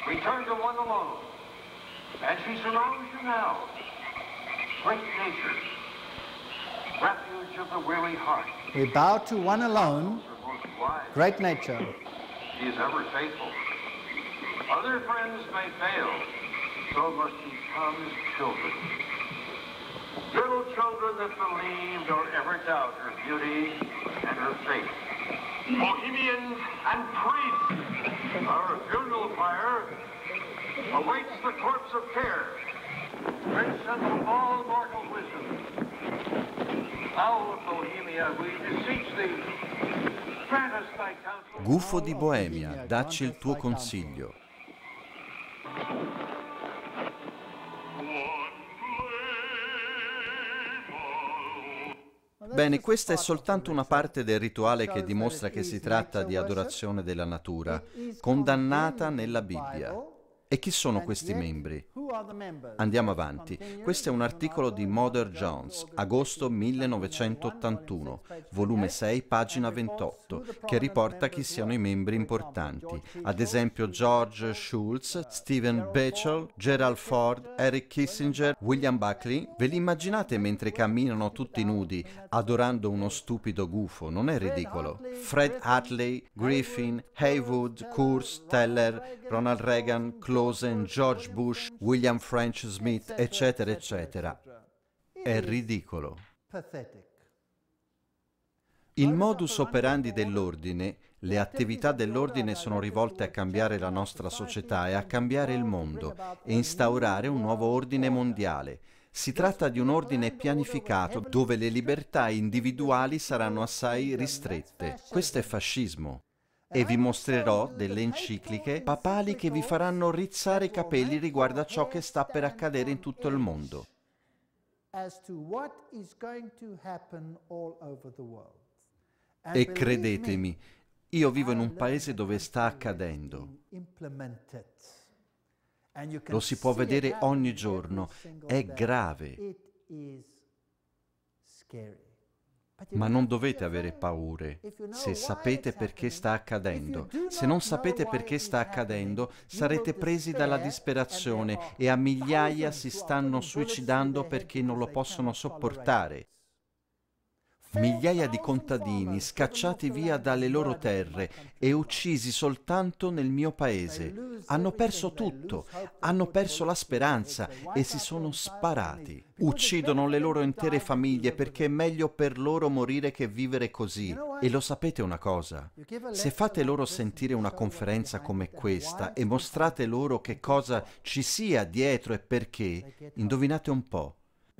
return to one alone, and she surrounds you now. Great nature, refuge of the weary heart. We bow to one alone, great nature. She is ever faithful. Other friends may fail, so must he come children. Little children that believe don't ever doubt her beauty and her faith. Bohemians and priests, our funeral fire awaits the corpse of care, prince of all mortal wisdom. Thou Bohemia, we beseech thee, grant thy counsel. Gufo di Boemia, dacci il tuo consiglio. Bene, questa è soltanto una parte del rituale che dimostra che si tratta di adorazione della natura, condannata nella Bibbia. E chi sono questi membri? Andiamo avanti. Questo è un articolo di Mother Jones, agosto 1981, volume 6, pagina 28, che riporta chi siano i membri importanti, ad esempio George Schultz, Stephen Bechel, Gerald Ford, Eric Kissinger, William Buckley. Ve li immaginate mentre camminano tutti nudi, adorando uno stupido gufo? Non è ridicolo? Fred Hartley, Griffin, Haywood, Kurz, Teller, Ronald Reagan, Claude, Rosen, George Bush, William French Smith, eccetera, eccetera. È ridicolo. Il modus operandi dell'ordine, le attività dell'ordine sono rivolte a cambiare la nostra società e a cambiare il mondo e instaurare un nuovo ordine mondiale. Si tratta di un ordine pianificato dove le libertà individuali saranno assai ristrette. Questo è fascismo e vi mostrerò delle encicliche papali che vi faranno rizzare i capelli riguardo a ciò che sta per accadere in tutto il mondo. E credetemi, io vivo in un paese dove sta accadendo. Lo si può vedere ogni giorno. È grave. Ma non dovete avere paure se sapete perché sta accadendo. Se non sapete perché sta accadendo, sarete presi dalla disperazione e a migliaia si stanno suicidando perché non lo possono sopportare migliaia di contadini scacciati via dalle loro terre e uccisi soltanto nel mio paese. Hanno perso tutto, hanno perso la speranza e si sono sparati. Uccidono le loro intere famiglie perché è meglio per loro morire che vivere così. E lo sapete una cosa? Se fate loro sentire una conferenza come questa e mostrate loro che cosa ci sia dietro e perché, indovinate un po',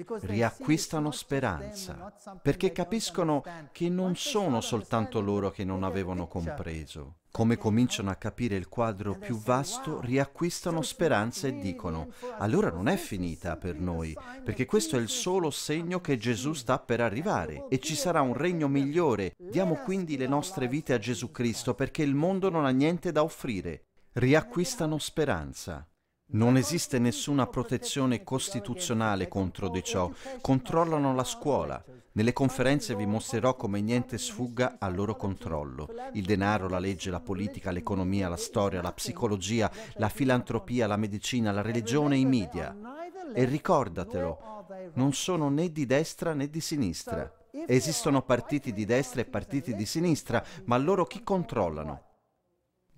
riacquistano speranza, perché capiscono che non sono soltanto loro che non avevano compreso. Come cominciano a capire il quadro più vasto, riacquistano speranza e dicono, allora non è finita per noi, perché questo è il solo segno che Gesù sta per arrivare e ci sarà un regno migliore. Diamo quindi le nostre vite a Gesù Cristo perché il mondo non ha niente da offrire. Riacquistano speranza. Non esiste nessuna protezione costituzionale contro di ciò. Controllano la scuola. Nelle conferenze vi mostrerò come niente sfugga al loro controllo. Il denaro, la legge, la politica, l'economia, la storia, la psicologia, la filantropia, la medicina, la religione i media. E ricordatelo, non sono né di destra né di sinistra. Esistono partiti di destra e partiti di sinistra, ma loro chi controllano?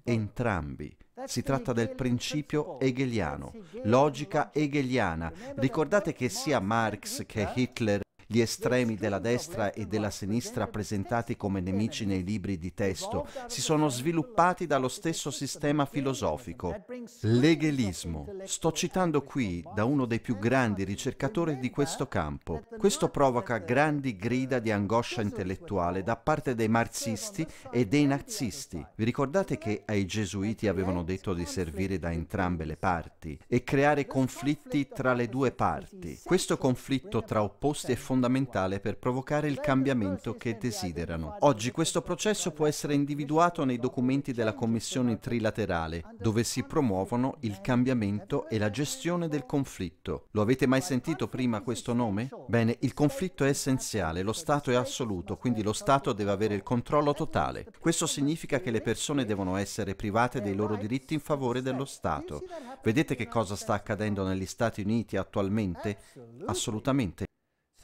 Entrambi. Si tratta del principio hegeliano, logica hegeliana. Ricordate che sia Marx che Hitler gli estremi della destra e della sinistra presentati come nemici nei libri di testo si sono sviluppati dallo stesso sistema filosofico, l'egelismo. Sto citando qui da uno dei più grandi ricercatori di questo campo. Questo provoca grandi grida di angoscia intellettuale da parte dei marxisti e dei nazisti. Vi ricordate che ai gesuiti avevano detto di servire da entrambe le parti e creare conflitti tra le due parti? Questo conflitto tra opposti è fondamentale fondamentale per provocare il cambiamento che desiderano. Oggi questo processo può essere individuato nei documenti della Commissione trilaterale, dove si promuovono il cambiamento e la gestione del conflitto. Lo avete mai sentito prima questo nome? Bene, il conflitto è essenziale, lo Stato è assoluto, quindi lo Stato deve avere il controllo totale. Questo significa che le persone devono essere private dei loro diritti in favore dello Stato. Vedete che cosa sta accadendo negli Stati Uniti attualmente? Assolutamente.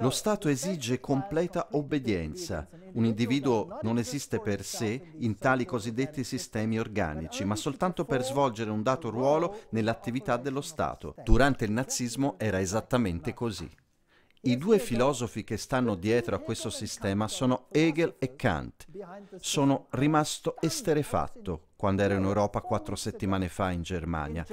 Lo Stato esige completa obbedienza. Un individuo non esiste per sé in tali cosiddetti sistemi organici, ma soltanto per svolgere un dato ruolo nell'attività dello Stato. Durante il nazismo era esattamente così. I due filosofi che stanno dietro a questo sistema sono Hegel e Kant. Sono rimasto esterefatto quando ero in Europa quattro settimane fa in Germania.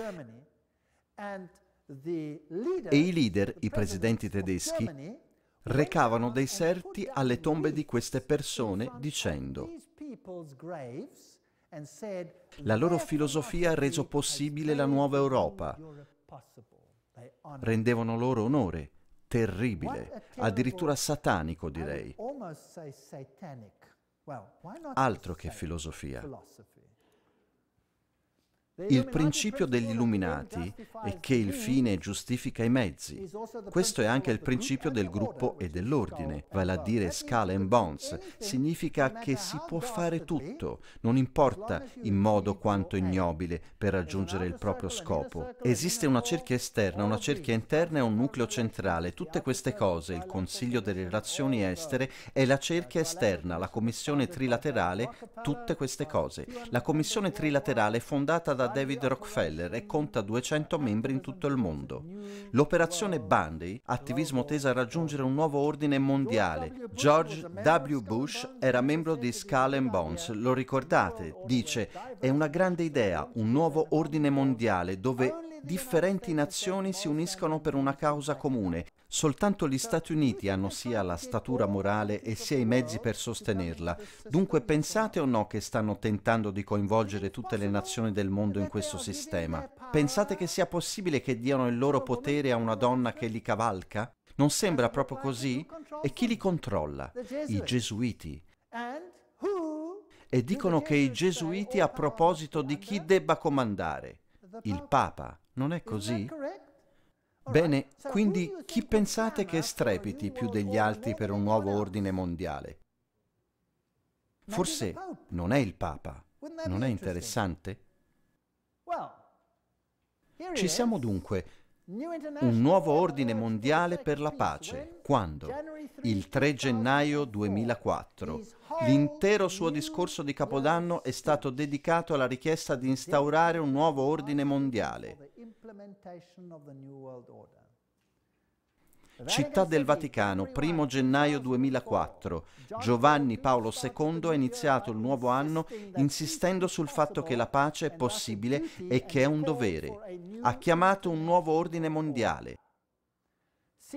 E i leader, i presidenti tedeschi, recavano dei serti alle tombe di queste persone dicendo la loro filosofia ha reso possibile la nuova Europa. Rendevano loro onore, terribile, addirittura satanico direi. Altro che filosofia. Il principio degli illuminati è che il fine giustifica i mezzi. Questo è anche il principio del gruppo e dell'ordine, vale a dire scala and bonds. Significa che si può fare tutto, non importa in modo quanto ignobile, per raggiungere il proprio scopo. Esiste una cerchia esterna, una cerchia interna e un nucleo centrale. Tutte queste cose, il Consiglio delle relazioni estere e la cerchia esterna, la Commissione trilaterale, tutte queste cose. La Commissione trilaterale è fondata da David Rockefeller e conta 200 membri in tutto il mondo. L'operazione Bundy, attivismo teso a raggiungere un nuovo ordine mondiale. George W. Bush era membro di Skull and Bones, lo ricordate? Dice, è una grande idea, un nuovo ordine mondiale dove differenti nazioni si uniscono per una causa comune Soltanto gli Stati Uniti hanno sia la statura morale e sia i mezzi per sostenerla. Dunque pensate o no che stanno tentando di coinvolgere tutte le nazioni del mondo in questo sistema? Pensate che sia possibile che diano il loro potere a una donna che li cavalca? Non sembra proprio così? E chi li controlla? I gesuiti. E dicono che i gesuiti a proposito di chi debba comandare. Il Papa. Non è così? Bene, quindi chi pensate che strepiti più degli altri per un nuovo ordine mondiale? Forse non è il Papa. Non è interessante? Ci siamo dunque un nuovo ordine mondiale per la pace, quando, il 3 gennaio 2004, l'intero suo discorso di Capodanno è stato dedicato alla richiesta di instaurare un nuovo ordine mondiale. Città del Vaticano, 1 gennaio 2004. Giovanni Paolo II ha iniziato il nuovo anno insistendo sul fatto che la pace è possibile e che è un dovere. Ha chiamato un nuovo ordine mondiale.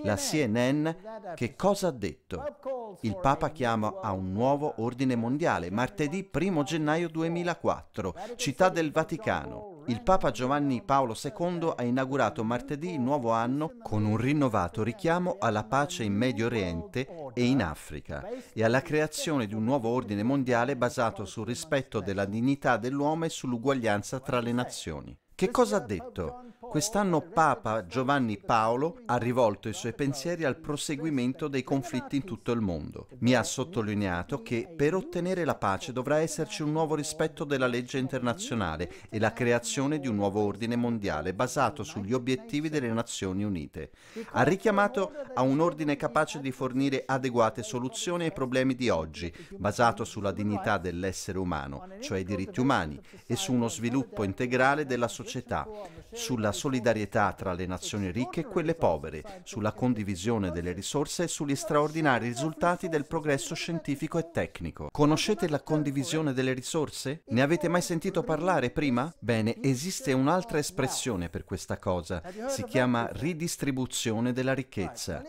La CNN che cosa ha detto? Il Papa chiama a un nuovo ordine mondiale martedì 1 gennaio 2004, Città del Vaticano. Il Papa Giovanni Paolo II ha inaugurato martedì il nuovo anno con un rinnovato richiamo alla pace in Medio Oriente e in Africa e alla creazione di un nuovo ordine mondiale basato sul rispetto della dignità dell'uomo e sull'uguaglianza tra le nazioni. Che cosa ha detto? Quest'anno Papa Giovanni Paolo ha rivolto i suoi pensieri al proseguimento dei conflitti in tutto il mondo. Mi ha sottolineato che per ottenere la pace dovrà esserci un nuovo rispetto della legge internazionale e la creazione di un nuovo ordine mondiale basato sugli obiettivi delle Nazioni Unite. Ha richiamato a un ordine capace di fornire adeguate soluzioni ai problemi di oggi, basato sulla dignità dell'essere umano, cioè i diritti umani, e su uno sviluppo integrale della società società, sulla solidarietà tra le nazioni ricche e quelle povere, sulla condivisione delle risorse e sugli straordinari risultati del progresso scientifico e tecnico. Conoscete la condivisione delle risorse? Ne avete mai sentito parlare prima? Bene, esiste un'altra espressione per questa cosa, si chiama ridistribuzione della ricchezza.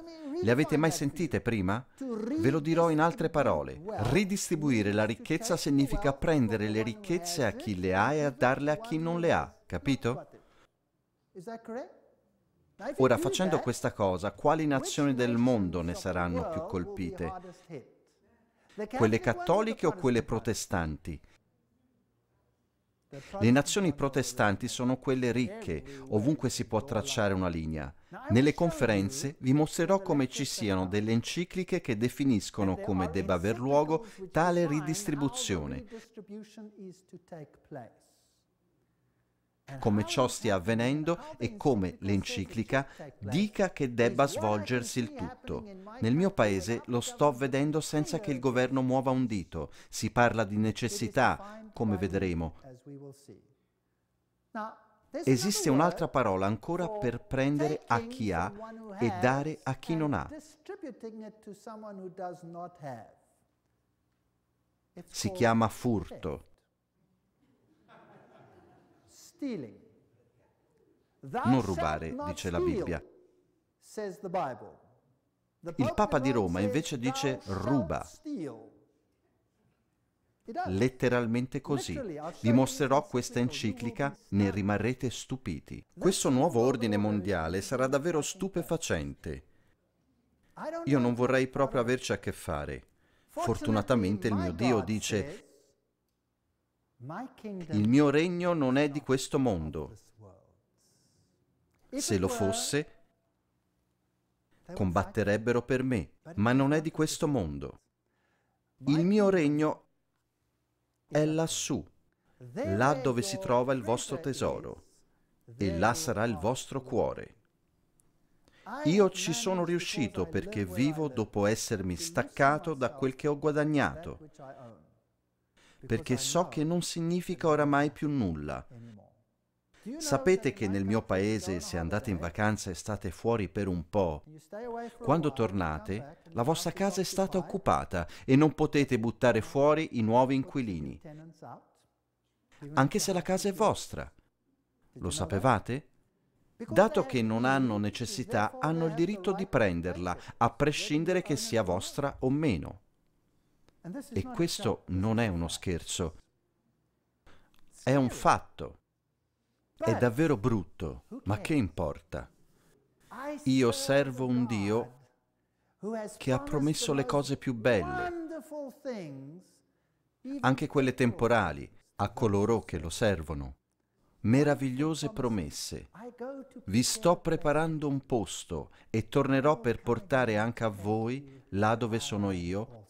Le avete mai sentite prima? Ve lo dirò in altre parole. Ridistribuire la ricchezza significa prendere le ricchezze a chi le ha e a darle a chi non le ha. Capito? Ora, facendo questa cosa, quali nazioni del mondo ne saranno più colpite? Quelle cattoliche o quelle protestanti? Le nazioni protestanti sono quelle ricche, ovunque si può tracciare una linea. Nelle conferenze vi mostrerò come ci siano delle encicliche che definiscono come debba aver luogo tale ridistribuzione come ciò stia avvenendo e come l'enciclica dica che debba svolgersi il tutto. Nel mio paese lo sto vedendo senza che il governo muova un dito, si parla di necessità, come vedremo. Esiste un'altra parola ancora per prendere a chi ha e dare a chi non ha. Si chiama furto. Non rubare, dice la Bibbia. Il Papa di Roma invece dice ruba. Letteralmente così. Vi mostrerò questa enciclica, ne rimarrete stupiti. Questo nuovo ordine mondiale sarà davvero stupefacente. Io non vorrei proprio averci a che fare. Fortunatamente il mio Dio dice il mio regno non è di questo mondo. Se lo fosse, combatterebbero per me, ma non è di questo mondo. Il mio regno è lassù, là dove si trova il vostro tesoro, e là sarà il vostro cuore. Io ci sono riuscito perché vivo dopo essermi staccato da quel che ho guadagnato perché so che non significa oramai più nulla. Sapete che nel mio paese se andate in vacanza e state fuori per un po', quando diciamo, tornate eh, la vostra casa è stata occupata e non potete buttare fuori i nuovi inquilini, anche se la casa è vostra. Lo sapevate? Dato che non hanno necessità, hanno il diritto di prenderla, a prescindere che sia vostra o meno. E questo non è uno scherzo, è un fatto. È davvero brutto, ma che importa? Io servo un Dio che ha promesso le cose più belle, anche quelle temporali, a coloro che lo servono. Meravigliose promesse. Vi sto preparando un posto e tornerò per portare anche a voi, là dove sono io,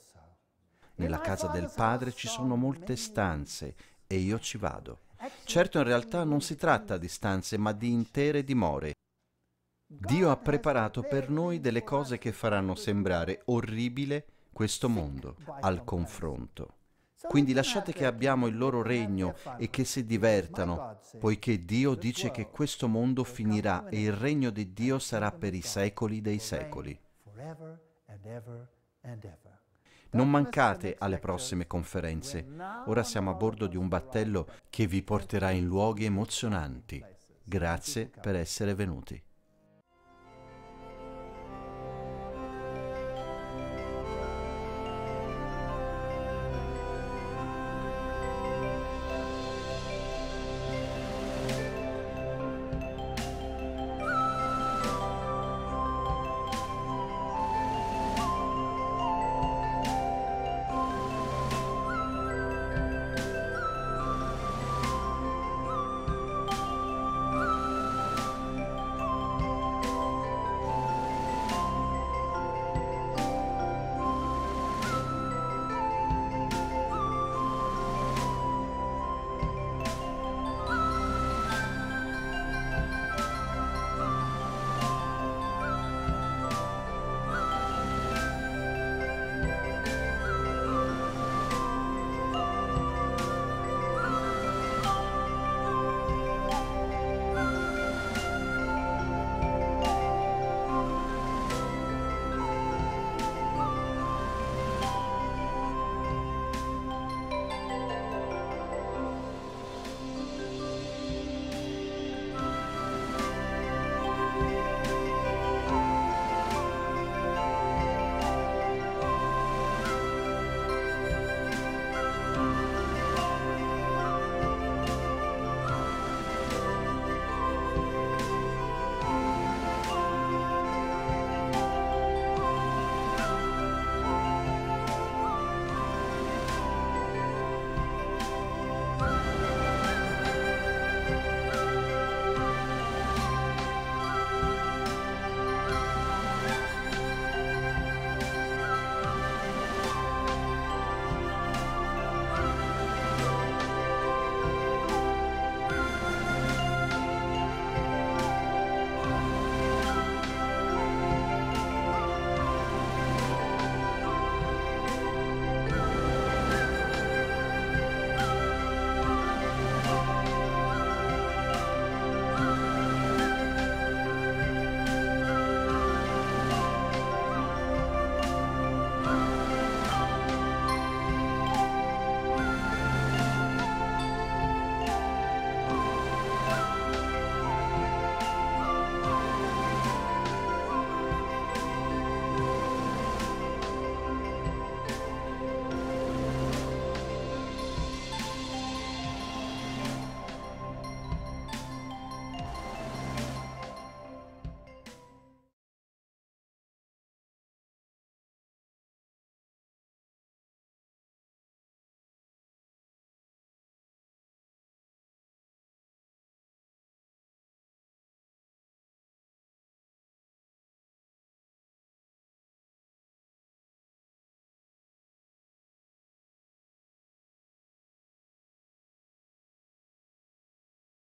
nella casa del padre ci sono molte stanze e io ci vado. Certo in realtà non si tratta di stanze ma di intere dimore. Dio ha preparato per noi delle cose che faranno sembrare orribile questo mondo al confronto. Quindi lasciate che abbiamo il loro regno e che si divertano, poiché Dio dice che questo mondo finirà e il regno di Dio sarà per i secoli dei secoli. ever ever. and and non mancate alle prossime conferenze. Ora siamo a bordo di un battello che vi porterà in luoghi emozionanti. Grazie per essere venuti.